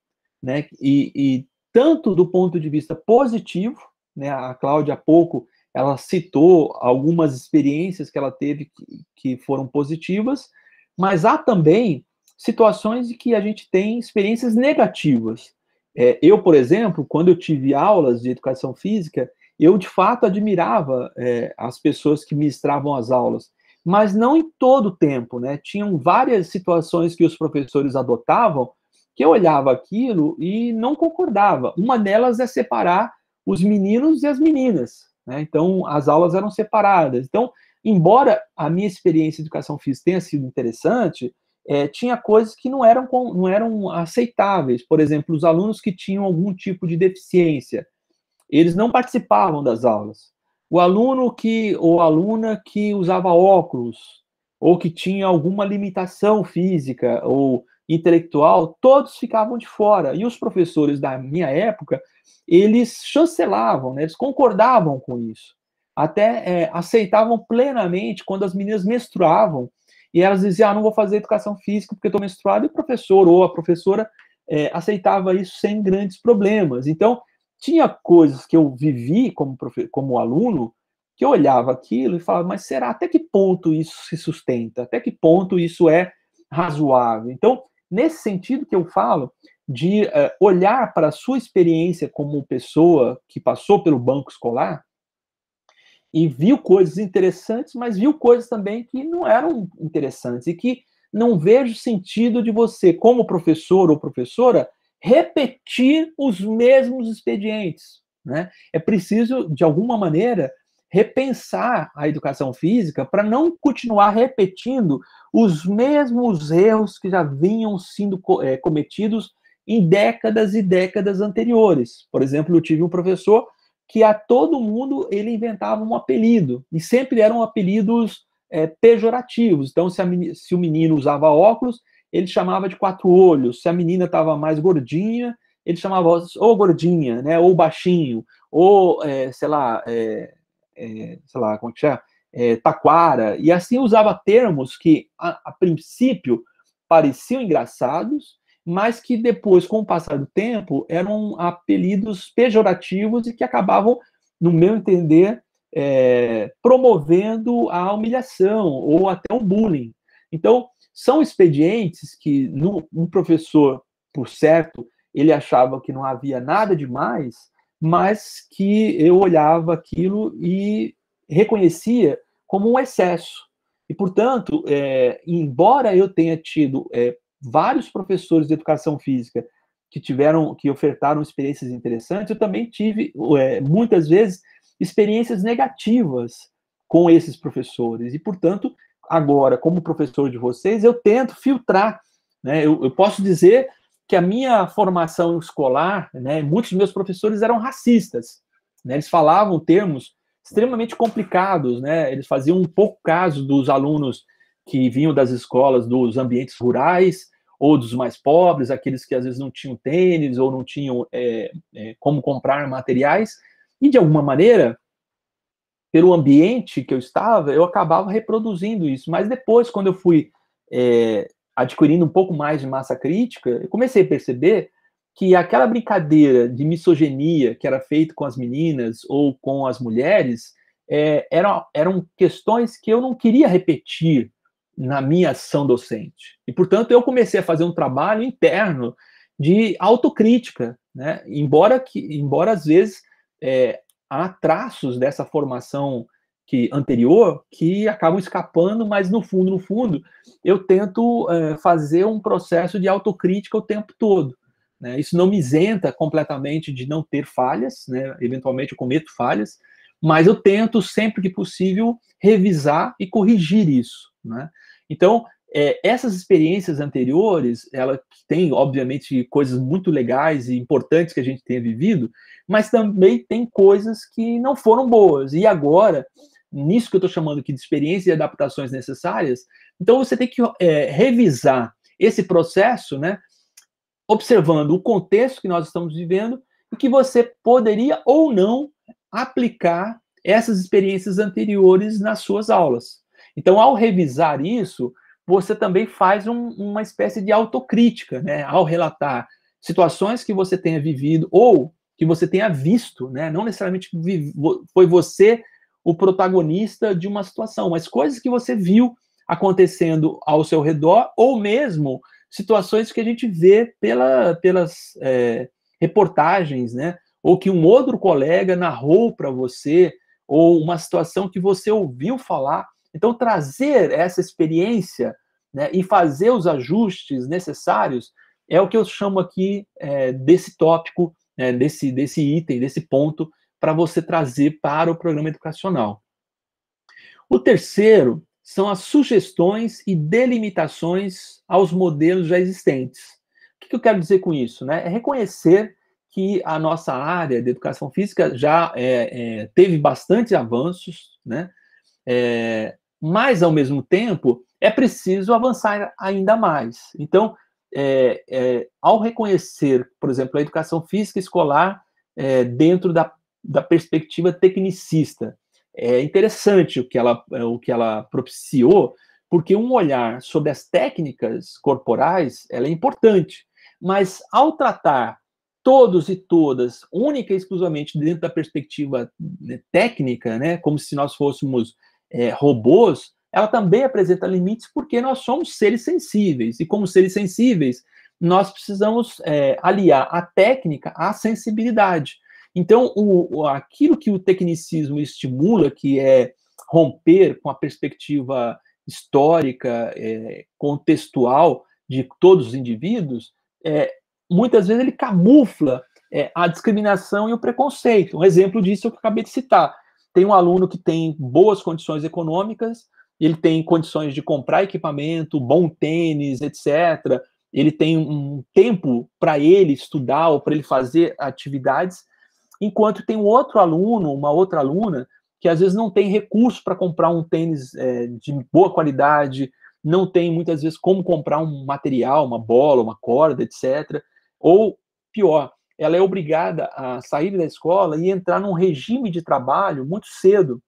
né? E, e, tanto do ponto de vista positivo, né? A Cláudia há pouco ela citou algumas experiências que ela teve que, que foram positivas, mas há também situações em que a gente tem experiências negativas. É, eu, por exemplo, quando eu tive aulas de educação física, eu, de fato, admirava é, as pessoas que ministravam as aulas, mas não em todo o tempo, né? Tinham várias situações que os professores adotavam que eu olhava aquilo e não concordava. Uma delas é separar os meninos e as meninas, né? Então, as aulas eram separadas. Então, embora a minha experiência de educação física tenha sido interessante, é, tinha coisas que não eram, não eram aceitáveis. Por exemplo, os alunos que tinham algum tipo de deficiência, eles não participavam das aulas. O aluno que ou aluna que usava óculos ou que tinha alguma limitação física ou intelectual, todos ficavam de fora. E os professores da minha época, eles chancelavam, né? eles concordavam com isso. Até é, aceitavam plenamente quando as meninas menstruavam e elas diziam: ah, não vou fazer educação física porque estou menstruada, e o professor ou a professora é, aceitava isso sem grandes problemas. Então, tinha coisas que eu vivi como, como aluno que eu olhava aquilo e falava, mas será até que ponto isso se sustenta? Até que ponto isso é razoável? Então, nesse sentido que eu falo de eh, olhar para a sua experiência como pessoa que passou pelo banco escolar e viu coisas interessantes, mas viu coisas também que não eram interessantes e que não vejo sentido de você, como professor ou professora, repetir os mesmos expedientes. Né? É preciso, de alguma maneira, repensar a educação física para não continuar repetindo os mesmos erros que já vinham sendo é, cometidos em décadas e décadas anteriores. Por exemplo, eu tive um professor que a todo mundo ele inventava um apelido, e sempre eram apelidos é, pejorativos. Então, se, a, se o menino usava óculos, ele chamava de quatro olhos. Se a menina estava mais gordinha, ele chamava ou gordinha, né, ou baixinho, ou, é, eh, sei lá, é, é, sei lá, como é que chama? taquara. E assim usava termos que, a, a princípio, pareciam engraçados, mas que depois, com o passar do tempo, eram apelidos pejorativos e que acabavam, no meu entender, é, promovendo a humilhação ou até o bullying. Então, são expedientes que no, um professor, por certo, ele achava que não havia nada demais, mas que eu olhava aquilo e reconhecia como um excesso. E, portanto, é, embora eu tenha tido é, vários professores de educação física que tiveram, que ofertaram experiências interessantes, eu também tive, é, muitas vezes, experiências negativas com esses professores. E, portanto, agora, como professor de vocês, eu tento filtrar. Né? Eu, eu posso dizer que a minha formação escolar, né, muitos dos meus professores eram racistas. Né? Eles falavam termos extremamente complicados, né? Eles faziam um pouco caso dos alunos que vinham das escolas dos ambientes rurais ou dos mais pobres, aqueles que às vezes não tinham tênis ou não tinham é, é, como comprar materiais. E de alguma maneira, pelo ambiente que eu estava, eu acabava reproduzindo isso. Mas depois, quando eu fui é, adquirindo um pouco mais de massa crítica, eu comecei a perceber que aquela brincadeira de misoginia que era feita com as meninas ou com as mulheres é, eram, eram questões que eu não queria repetir na minha ação docente. E, portanto, eu comecei a fazer um trabalho interno de autocrítica, né? embora, que, embora às vezes é, há traços dessa formação que anterior que acabam escapando, mas no fundo, no fundo, eu tento é, fazer um processo de autocrítica o tempo todo. Né? Isso não me isenta completamente de não ter falhas, né? eventualmente eu cometo falhas, mas eu tento sempre que possível revisar e corrigir isso. Né? Então, é, essas experiências anteriores, ela tem, obviamente, coisas muito legais e importantes que a gente tenha vivido, mas também tem coisas que não foram boas. E agora, nisso que eu estou chamando aqui de experiência e adaptações necessárias, então você tem que é, revisar esse processo, né, observando o contexto que nós estamos vivendo e que você poderia ou não aplicar essas experiências anteriores nas suas aulas. Então, ao revisar isso, você também faz um, uma espécie de autocrítica, né, ao relatar situações que você tenha vivido ou que você tenha visto, né, não necessariamente foi você o protagonista de uma situação, mas coisas que você viu acontecendo ao seu redor ou mesmo situações que a gente vê pela, pelas é, reportagens, né, ou que um outro colega narrou para você ou uma situação que você ouviu falar então, trazer essa experiência né, e fazer os ajustes necessários é o que eu chamo aqui é, desse tópico, né, desse, desse item, desse ponto, para você trazer para o programa educacional. O terceiro são as sugestões e delimitações aos modelos já existentes. O que eu quero dizer com isso? Né? É reconhecer que a nossa área de educação física já é, é, teve bastante avanços, né? É, mas, ao mesmo tempo, é preciso avançar ainda mais. Então, é, é, ao reconhecer, por exemplo, a educação física escolar é, dentro da, da perspectiva tecnicista, é interessante o que, ela, é, o que ela propiciou, porque um olhar sobre as técnicas corporais ela é importante, mas ao tratar todos e todas, única e exclusivamente dentro da perspectiva né, técnica, né, como se nós fôssemos é, robôs, ela também apresenta limites porque nós somos seres sensíveis. E como seres sensíveis, nós precisamos é, aliar a técnica à sensibilidade. Então, o, aquilo que o tecnicismo estimula, que é romper com a perspectiva histórica, é, contextual de todos os indivíduos, é, muitas vezes ele camufla é, a discriminação e o preconceito. Um exemplo disso é o que eu acabei de citar tem um aluno que tem boas condições econômicas, ele tem condições de comprar equipamento, bom tênis, etc. Ele tem um tempo para ele estudar ou para ele fazer atividades, enquanto tem um outro aluno, uma outra aluna, que às vezes não tem recurso para comprar um tênis é, de boa qualidade, não tem muitas vezes como comprar um material, uma bola, uma corda, etc. Ou pior, ela é obrigada a sair da escola e entrar num regime de trabalho muito cedo,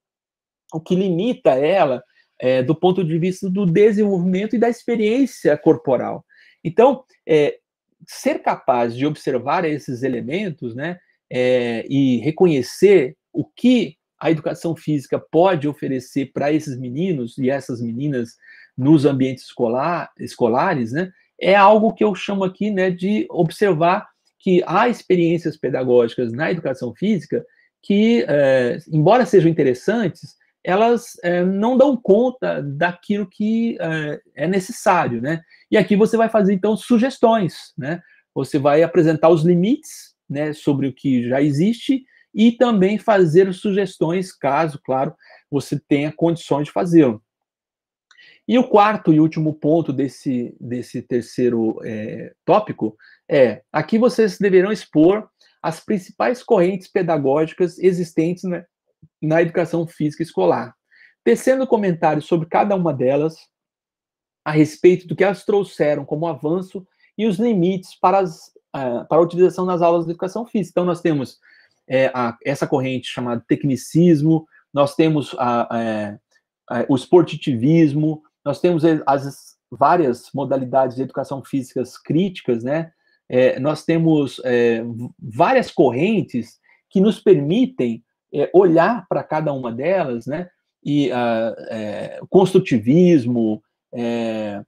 o que limita ela é, do ponto de vista do desenvolvimento e da experiência corporal. Então, é, ser capaz de observar esses elementos, né, é, e reconhecer o que a educação física pode oferecer para esses meninos e essas meninas nos ambientes escolar, escolares, né, é algo que eu chamo aqui né, de observar que há experiências pedagógicas na educação física que, é, embora sejam interessantes, elas é, não dão conta daquilo que é, é necessário, né? E aqui você vai fazer, então, sugestões, né? Você vai apresentar os limites, né, sobre o que já existe e também fazer sugestões, caso, claro, você tenha condições de fazê-lo. E o quarto e último ponto desse, desse terceiro é, tópico é: aqui vocês deverão expor as principais correntes pedagógicas existentes na, na educação física escolar, tecendo comentários sobre cada uma delas, a respeito do que elas trouxeram como avanço e os limites para, as, uh, para a utilização nas aulas de educação física. Então, nós temos é, a, essa corrente chamada tecnicismo, nós temos a, a, é, é, o esportivismo, nós temos eh, as várias modalidades de educação físicas críticas, né? é, nós temos é, várias correntes que nos permitem é, olhar para cada uma delas, né? E a, ah, é, construtivismo, é,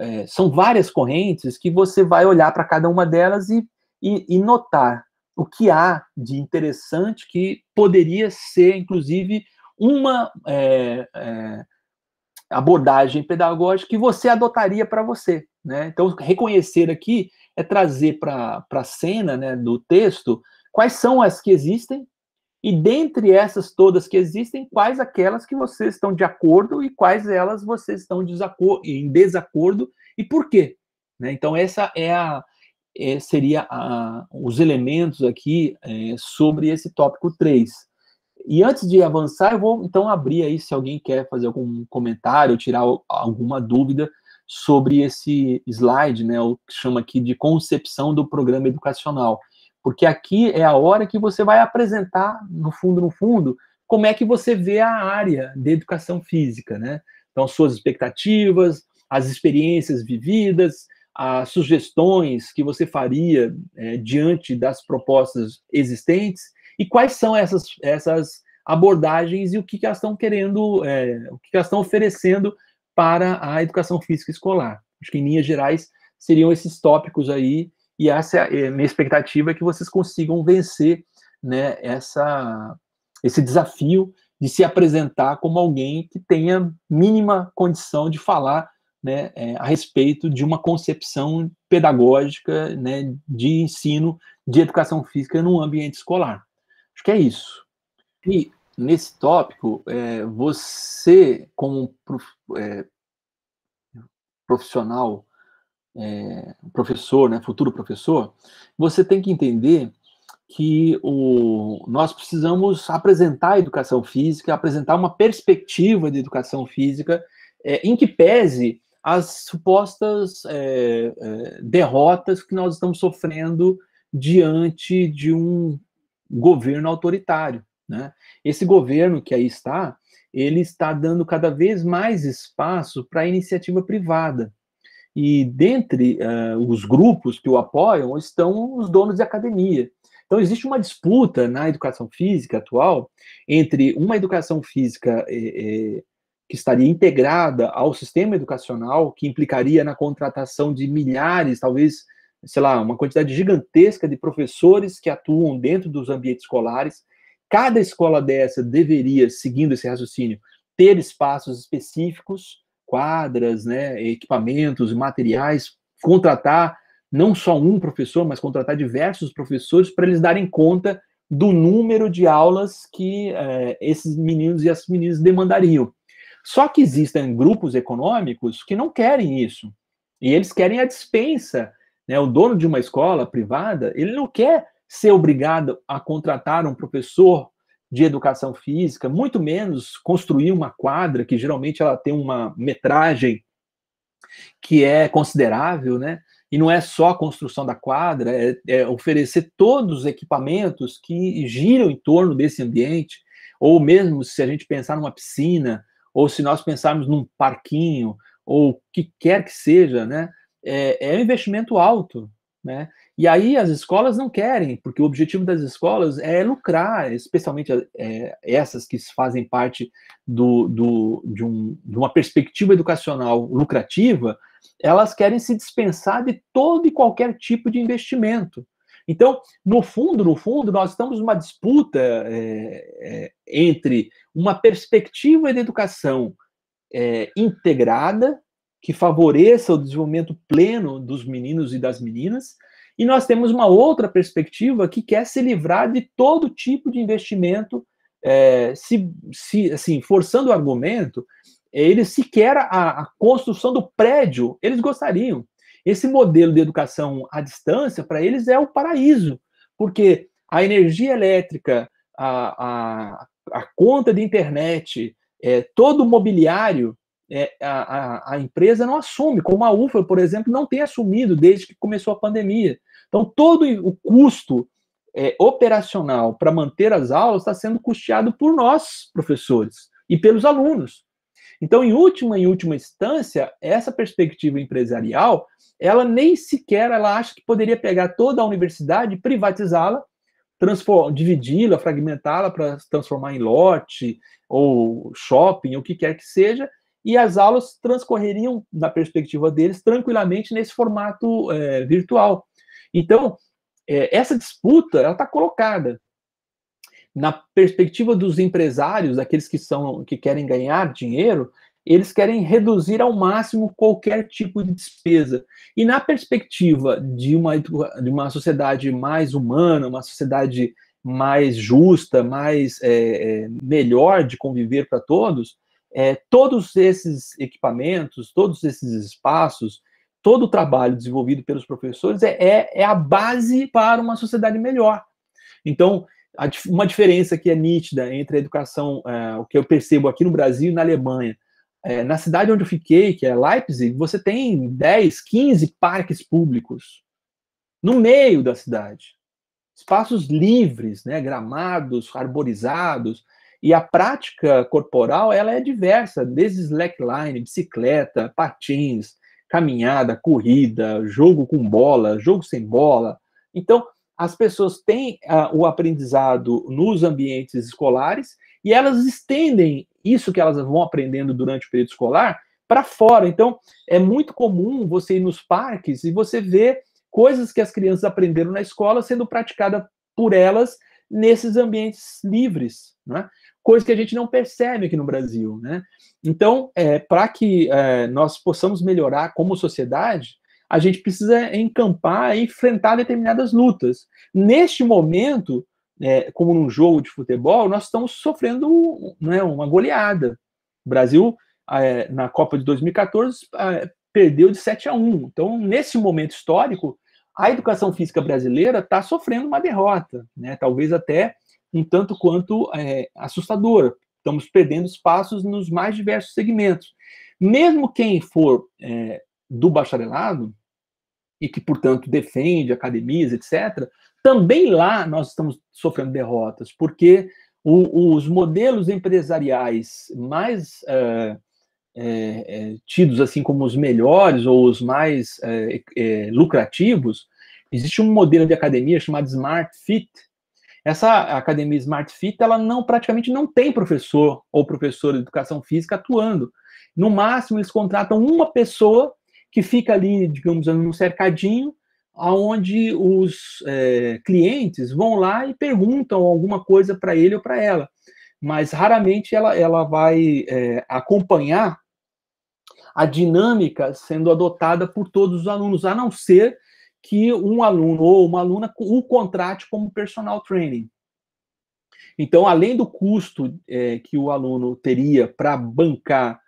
é, são várias correntes que você vai olhar para cada uma delas e, e, e notar o que há de interessante que poderia ser, inclusive, uma é, é, abordagem pedagógica que você adotaria para você. Né? Então, reconhecer aqui é trazer para a cena né, do texto quais são as que existem e dentre essas todas que existem, quais aquelas que vocês estão de acordo e quais elas vocês estão em desacordo e por quê? Né? Então essa é a é, seria a, os elementos aqui é, sobre esse tópico 3. E antes de avançar, eu vou então abrir aí se alguém quer fazer algum comentário, tirar alguma dúvida sobre esse slide, né, o que chama aqui de concepção do programa educacional, porque aqui é a hora que você vai apresentar, no fundo, no fundo, como é que você vê a área de educação física, né? Então, suas expectativas, as experiências vividas, as sugestões que você faria é, diante das propostas existentes e quais são essas, essas abordagens e o que, que elas estão querendo, é, o que, que elas estão oferecendo para a educação física escolar. Acho que, em linhas gerais, seriam esses tópicos aí, e essa é a é, minha expectativa é que vocês consigam vencer né, essa, esse desafio de se apresentar como alguém que tenha mínima condição de falar né, é, a respeito de uma concepção pedagógica né, de ensino de educação física no ambiente escolar. Acho que é isso. E nesse tópico, é, você, como profissional, é, professor, né, futuro professor, você tem que entender que o, nós precisamos apresentar a educação física, apresentar uma perspectiva de educação física é, em que pese as supostas é, é derrotas que nós estamos sofrendo diante de um governo autoritário. Né? Esse governo que aí está, ele está dando cada vez mais espaço para a iniciativa privada. E dentre uh, os grupos que o apoiam estão os donos de academia. Então, existe uma disputa na educação física atual entre uma educação física eh, eh, que estaria integrada ao sistema educacional, que implicaria na contratação de milhares, talvez, sei lá, uma quantidade gigantesca de professores que atuam dentro dos ambientes escolares, Cada escola dessa deveria, seguindo esse raciocínio, ter espaços específicos, quadras, né, equipamentos, materiais, contratar não só um professor, mas contratar diversos professores para eles darem conta do número de aulas que é, esses meninos e as meninas demandariam. Só que existem grupos econômicos que não querem isso. E eles querem a dispensa. Né? O dono de uma escola privada, ele não quer ser obrigado a contratar um professor de educação física, muito menos construir uma quadra, que geralmente ela tem uma metragem que é considerável, né? E não é só a construção da quadra, é, é oferecer todos os equipamentos que giram em torno desse ambiente, ou mesmo se a gente pensar numa piscina, ou se nós pensarmos num parquinho, ou o que quer que seja, né? É, é um investimento alto, né? E aí as escolas não querem, porque o objetivo das escolas é lucrar, especialmente é, essas que fazem parte do, do, de, um, de uma perspectiva educacional lucrativa, elas querem se dispensar de todo e qualquer tipo de investimento. Então, no fundo, no fundo, nós estamos numa disputa é, é, entre uma perspectiva de educação é, integrada, que favoreça o desenvolvimento pleno dos meninos e das meninas. E nós temos uma outra perspectiva que quer se livrar de todo tipo de investimento, é, se, se assim, forçando o argumento, eles sequer a, a construção do prédio eles gostariam. Esse modelo de educação à distância para eles é o paraíso, porque a energia elétrica, a, a, a conta de internet, é, todo o mobiliário é, a, a, empresa não assume, como a UFA, por exemplo, não tem assumido desde que começou a pandemia. Então, todo o custo é, operacional para manter as aulas está sendo custeado por nós, professores, e pelos alunos. Então, em última e última instância, essa perspectiva empresarial, ela nem sequer ela acha que poderia pegar toda a universidade, privatizá-la, dividi-la, fragmentá-la para transformar em lote ou shopping, ou o que quer que seja, e as aulas transcorreriam, na perspectiva deles, tranquilamente nesse formato é, virtual. Então, é, essa disputa está colocada. Na perspectiva dos empresários, daqueles que, são, que querem ganhar dinheiro, eles querem reduzir ao máximo qualquer tipo de despesa. E na perspectiva de uma, de uma sociedade mais humana, uma sociedade mais justa, mais é, é melhor de conviver para todos, é, todos esses equipamentos, todos esses espaços, todo o trabalho desenvolvido pelos professores é, é, é a base para uma sociedade melhor. Então, a, uma diferença que é nítida entre a educação, é, o que eu percebo aqui no Brasil e na Alemanha. É, na cidade onde eu fiquei, que é Leipzig, você tem 10, 15 parques públicos no meio da cidade. Espaços livres, né, gramados, arborizados, e a prática corporal ela é diversa, desde slackline, bicicleta, patins, caminhada, corrida, jogo com bola, jogo sem bola. Então, as pessoas têm uh, o aprendizado nos ambientes escolares e elas estendem isso que elas vão aprendendo durante o período escolar para fora. Então, é muito comum você ir nos parques e você ver coisas que as crianças aprenderam na escola sendo praticadas por elas nesses ambientes livres. Né? coisa que a gente não percebe aqui no Brasil, né? Então, é, para que é, nós possamos melhorar como sociedade, a gente precisa encampar e enfrentar determinadas lutas. Neste momento, é, como num jogo de futebol, nós estamos sofrendo né, uma goleada. O Brasil, é, na Copa de 2014, é, perdeu de 7 a 1. Então, nesse momento histórico, a educação física brasileira está sofrendo uma derrota, né? talvez até um tanto quanto é, assustadora. Estamos perdendo espaços nos mais diversos segmentos. Mesmo quem for é, do bacharelado, e que, portanto, defende academias, etc., também lá nós estamos sofrendo derrotas, porque o, os modelos empresariais mais é, é, é tidos assim como os melhores ou os mais é, é, lucrativos, existe um modelo de academia chamado Smart Fit, essa academia Smart Fit, ela não praticamente não tem professor ou professora de educação física atuando. No máximo, eles contratam uma pessoa que fica ali, digamos, num cercadinho, aonde os é, clientes vão lá e perguntam alguma coisa para ele ou para ela. Mas raramente ela, ela vai é, acompanhar a dinâmica sendo adotada por todos os alunos, a não ser que um aluno ou uma aluna o contrate como personal training. Então, além do custo é, que o aluno teria para bancar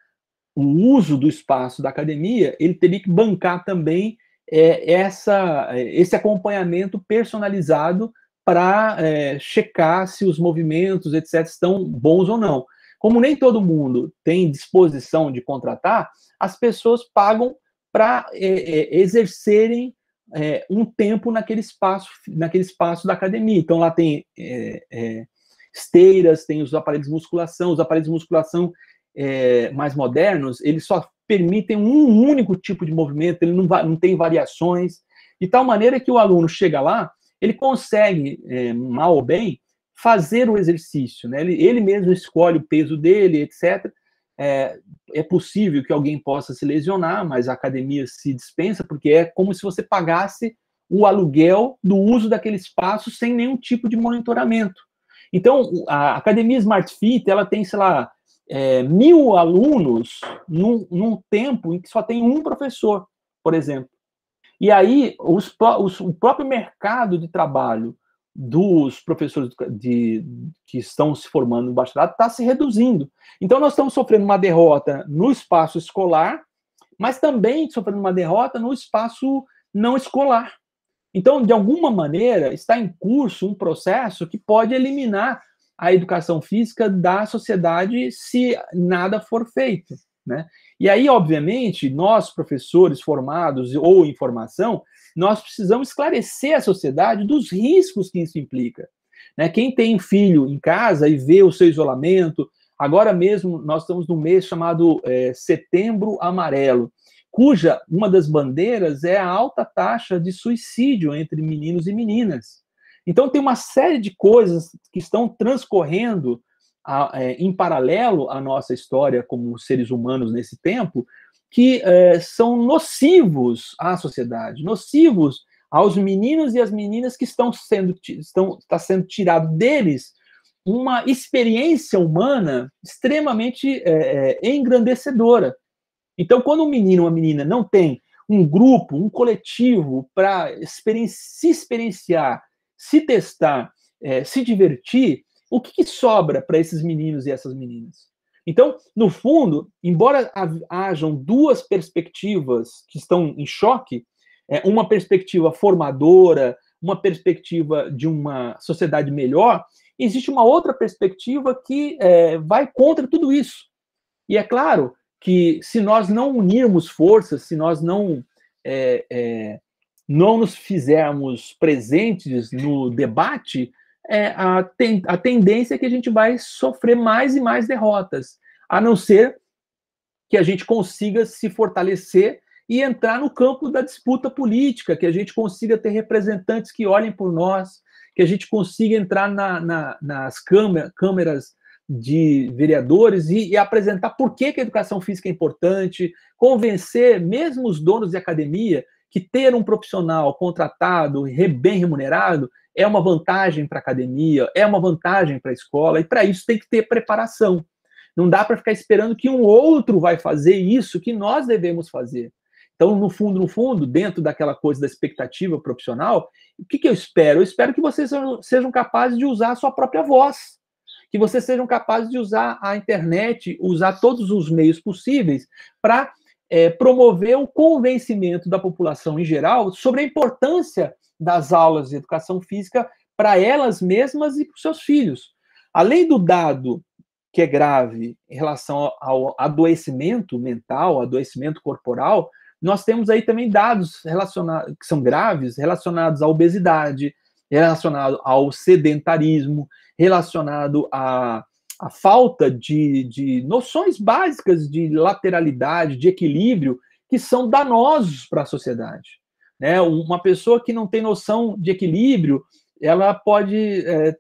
o uso do espaço da academia, ele teria que bancar também é, essa, é, esse acompanhamento personalizado para é, checar se os movimentos, etc., estão bons ou não. Como nem todo mundo tem disposição de contratar, as pessoas pagam para é, é, exercerem é, um tempo naquele espaço, naquele espaço da academia. Então lá tem é, é esteiras, tem os aparelhos de musculação, os aparelhos de musculação é, mais modernos, eles só permitem um único tipo de movimento, ele não, não tem variações, de tal maneira que o aluno chega lá, ele consegue, é, mal ou bem, fazer o exercício, né? ele, ele mesmo escolhe o peso dele, etc é, é possível que alguém possa se lesionar, mas a academia se dispensa, porque é como se você pagasse o aluguel do uso daquele espaço sem nenhum tipo de monitoramento. Então, a academia Smart Fit, ela tem, sei lá, é, mil alunos num, num, tempo em que só tem um professor, por exemplo. E aí, os, os, o próprio mercado de trabalho dos professores de, que estão se formando no bacharelado está se reduzindo. Então, nós estamos sofrendo uma derrota no espaço escolar, mas também sofrendo uma derrota no espaço não escolar. Então, de alguma maneira, está em curso um processo que pode eliminar a educação física da sociedade se nada for feito. Né? E aí, obviamente, nós, professores formados ou em formação, nós precisamos esclarecer a sociedade dos riscos que isso implica. Né? Quem tem filho em casa e vê o seu isolamento, agora mesmo nós estamos num mês chamado é, Setembro Amarelo, cuja uma das bandeiras é a alta taxa de suicídio entre meninos e meninas. Então tem uma série de coisas que estão transcorrendo a, é, em paralelo à nossa história como seres humanos nesse tempo, que é, são nocivos à sociedade, nocivos aos meninos e às meninas que estão sendo estão está sendo tirado deles uma experiência humana extremamente é, é, engrandecedora. Então, quando um menino ou uma menina não tem um grupo, um coletivo para experien se experienciar, se testar, é, se divertir, o que, que sobra para esses meninos e essas meninas? Então, no fundo, embora hajam duas perspectivas que estão em choque, é uma perspectiva formadora, uma perspectiva de uma sociedade melhor, existe uma outra perspectiva que é, vai contra tudo isso. E é claro que se nós não unirmos forças, se nós não é, é, não nos fizermos presentes no debate, é, a, ten, a tendência é que a gente vai sofrer mais e mais derrotas, a não ser que a gente consiga se fortalecer e entrar no campo da disputa política, que a gente consiga ter representantes que olhem por nós, que a gente consiga entrar na, na, nas câmera, câmeras de vereadores e, e, apresentar por que, que a educação física é importante, convencer mesmo os donos de academia que ter um profissional contratado, bem remunerado, é uma vantagem para a academia, é uma vantagem para a escola, e para isso tem que ter preparação. Não dá para ficar esperando que um outro vai fazer isso que nós devemos fazer. Então, no fundo, no fundo, dentro daquela coisa da expectativa profissional, o que, que eu espero? Eu espero que vocês sejam capazes de usar a sua própria voz, que vocês sejam capazes de usar a internet, usar todos os meios possíveis para é, promover o convencimento da população em geral sobre a importância das aulas de educação física para elas mesmas e para os seus filhos. Além do dado que é grave em relação ao adoecimento mental, adoecimento corporal, nós temos aí também dados relacionados que são graves relacionados à obesidade, relacionado ao sedentarismo, relacionado a a falta de, de noções básicas de lateralidade, de equilíbrio, que são danosos para a sociedade. Né? Uma pessoa que não tem noção de equilíbrio, ela pode é,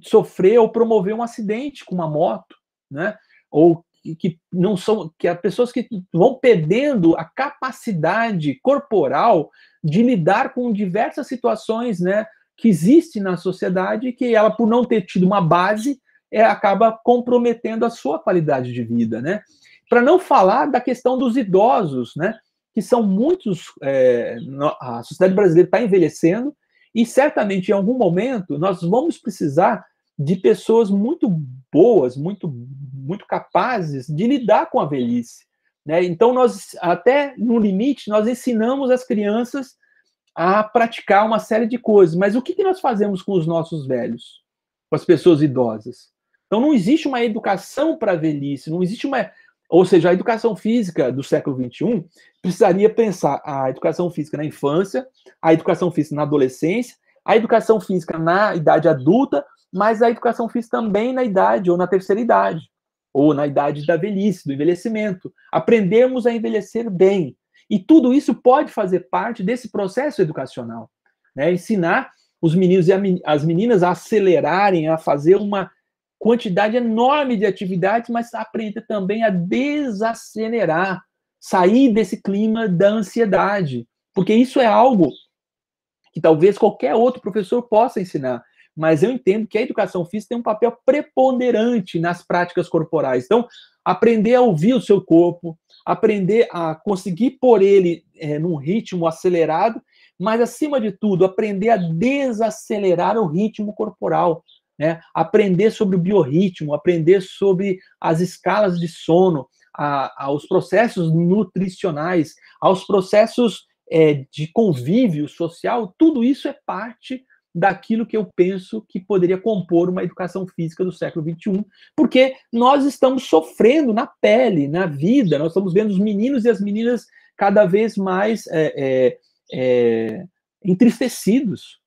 sofrer ou promover um acidente com uma moto, né? Ou que não são que as pessoas que vão perdendo a capacidade corporal de lidar com diversas situações, né, que existem na sociedade, que ela por não ter tido uma base, é, acaba comprometendo a sua qualidade de vida, né? Para não falar da questão dos idosos, né? Que são muitos. É, a sociedade brasileira está envelhecendo e certamente em algum momento nós vamos precisar de pessoas muito boas, muito, muito capazes de lidar com a velhice. Né? Então, nós, até no limite, nós ensinamos as crianças a praticar uma série de coisas, mas o que, que nós fazemos com os nossos velhos, com as pessoas idosas? Então não existe uma educação para a velhice, não existe uma. Ou seja, a educação física do século XXI precisaria pensar a educação física na infância, a educação física na adolescência, a educação física na idade adulta, mas a educação física também na idade ou na terceira idade, ou na idade da velhice, do envelhecimento. Aprendemos a envelhecer bem. E tudo isso pode fazer parte desse processo educacional. Né? Ensinar os meninos e as meninas a acelerarem, a fazer uma quantidade enorme de atividades, mas aprenda também a desacelerar, sair desse clima da ansiedade, porque isso é algo que talvez qualquer outro professor possa ensinar, mas eu entendo que a educação física tem um papel preponderante nas práticas corporais. Então, aprender a ouvir o seu corpo, aprender a conseguir pôr ele é, num ritmo acelerado, mas acima de tudo, aprender a desacelerar o ritmo corporal, né? aprender sobre o biorritmo, aprender sobre as escalas de sono, aos processos nutricionais, aos processos é, de convívio social, tudo isso é parte daquilo que eu penso que poderia compor uma educação física do século XXI, porque nós estamos sofrendo na pele, na vida, nós estamos vendo os meninos e as meninas cada vez mais é, é, é entristecidos.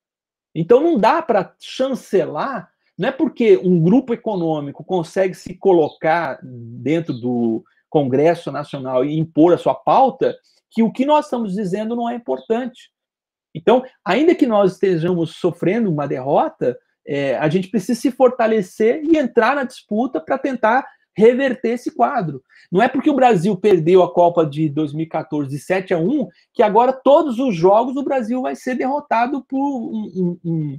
Então não dá para chancelar não é porque um grupo econômico consegue se colocar dentro do Congresso Nacional e impor a sua pauta que o que nós estamos dizendo não é importante. Então, ainda que nós estejamos sofrendo uma derrota, é, a gente precisa se fortalecer e entrar na disputa para tentar reverter esse quadro. Não é porque o Brasil perdeu a Copa de 2014 de 7 a 1 que agora todos os jogos o Brasil vai ser derrotado por um, um, um,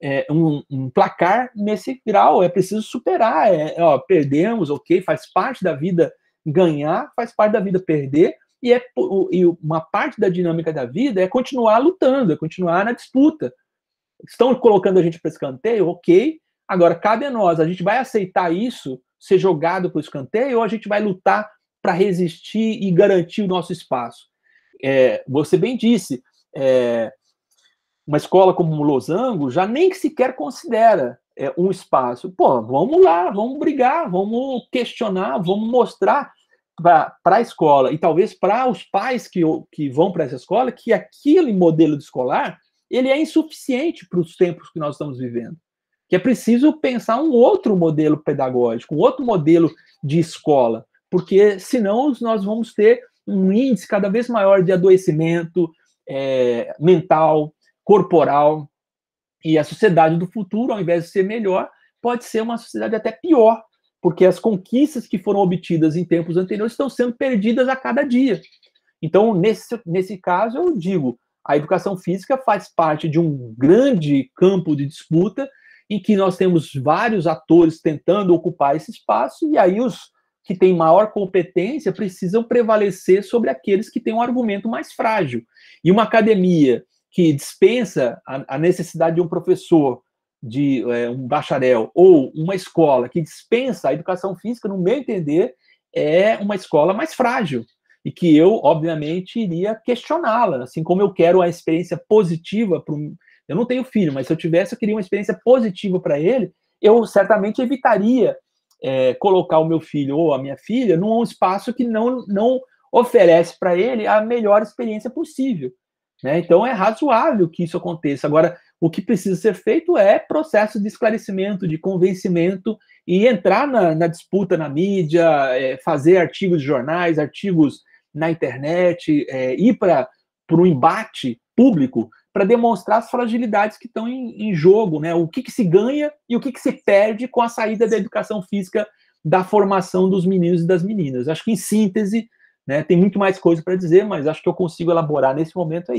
é, um, um, placar nesse grau, é preciso superar. É, é, ó, perdemos, ok, faz parte da vida ganhar, faz parte da vida perder, e, é, e uma parte da dinâmica da vida é continuar lutando, é continuar na disputa. Estão colocando a gente para escanteio, ok, agora cabe a nós, a gente vai aceitar isso, ser jogado para o escanteio, ou a gente vai lutar para resistir e garantir o nosso espaço? É, você bem disse, é, uma escola como o Losango já nem sequer considera é, um espaço. Pô, vamos lá, vamos brigar, vamos questionar, vamos mostrar para a escola e talvez para os pais que, que vão para essa escola que aquele modelo escolar ele é insuficiente para os tempos que nós estamos vivendo. Que é preciso pensar um outro modelo pedagógico, um outro modelo de escola, porque senão nós vamos ter um índice cada vez maior de adoecimento é, mental, corporal. E a sociedade do futuro, ao invés de ser melhor, pode ser uma sociedade até pior, porque as conquistas que foram obtidas em tempos anteriores estão sendo perdidas a cada dia. Então, nesse, nesse caso, eu digo, a educação física faz parte de um grande campo de disputa em que nós temos vários atores tentando ocupar esse espaço, e aí os que têm maior competência precisam prevalecer sobre aqueles que têm um argumento mais frágil. E uma academia que dispensa a, a necessidade de um professor, de é, um bacharel, ou uma escola que dispensa a educação física, no meu entender, é uma escola mais frágil. E que eu, obviamente, iria questioná-la. Assim como eu quero a experiência positiva para Eu não tenho filho, mas se eu tivesse, eu queria uma experiência positiva para ele. Eu certamente evitaria é, colocar o meu filho ou a minha filha num espaço que não, não oferece para ele a melhor experiência possível. Né? Então é razoável que isso aconteça. Agora, o que precisa ser feito é processo de esclarecimento, de convencimento e entrar na, na disputa na mídia, é, fazer artigos de jornais, artigos na internet, é, ir para um embate público para demonstrar as fragilidades que estão em, em jogo, né? O que, que, se ganha e o que, que se perde com a saída da educação física da formação dos meninos e das meninas. Acho que em síntese, né, tem muito mais coisa para dizer, mas acho que eu consigo elaborar nesse momento aí. É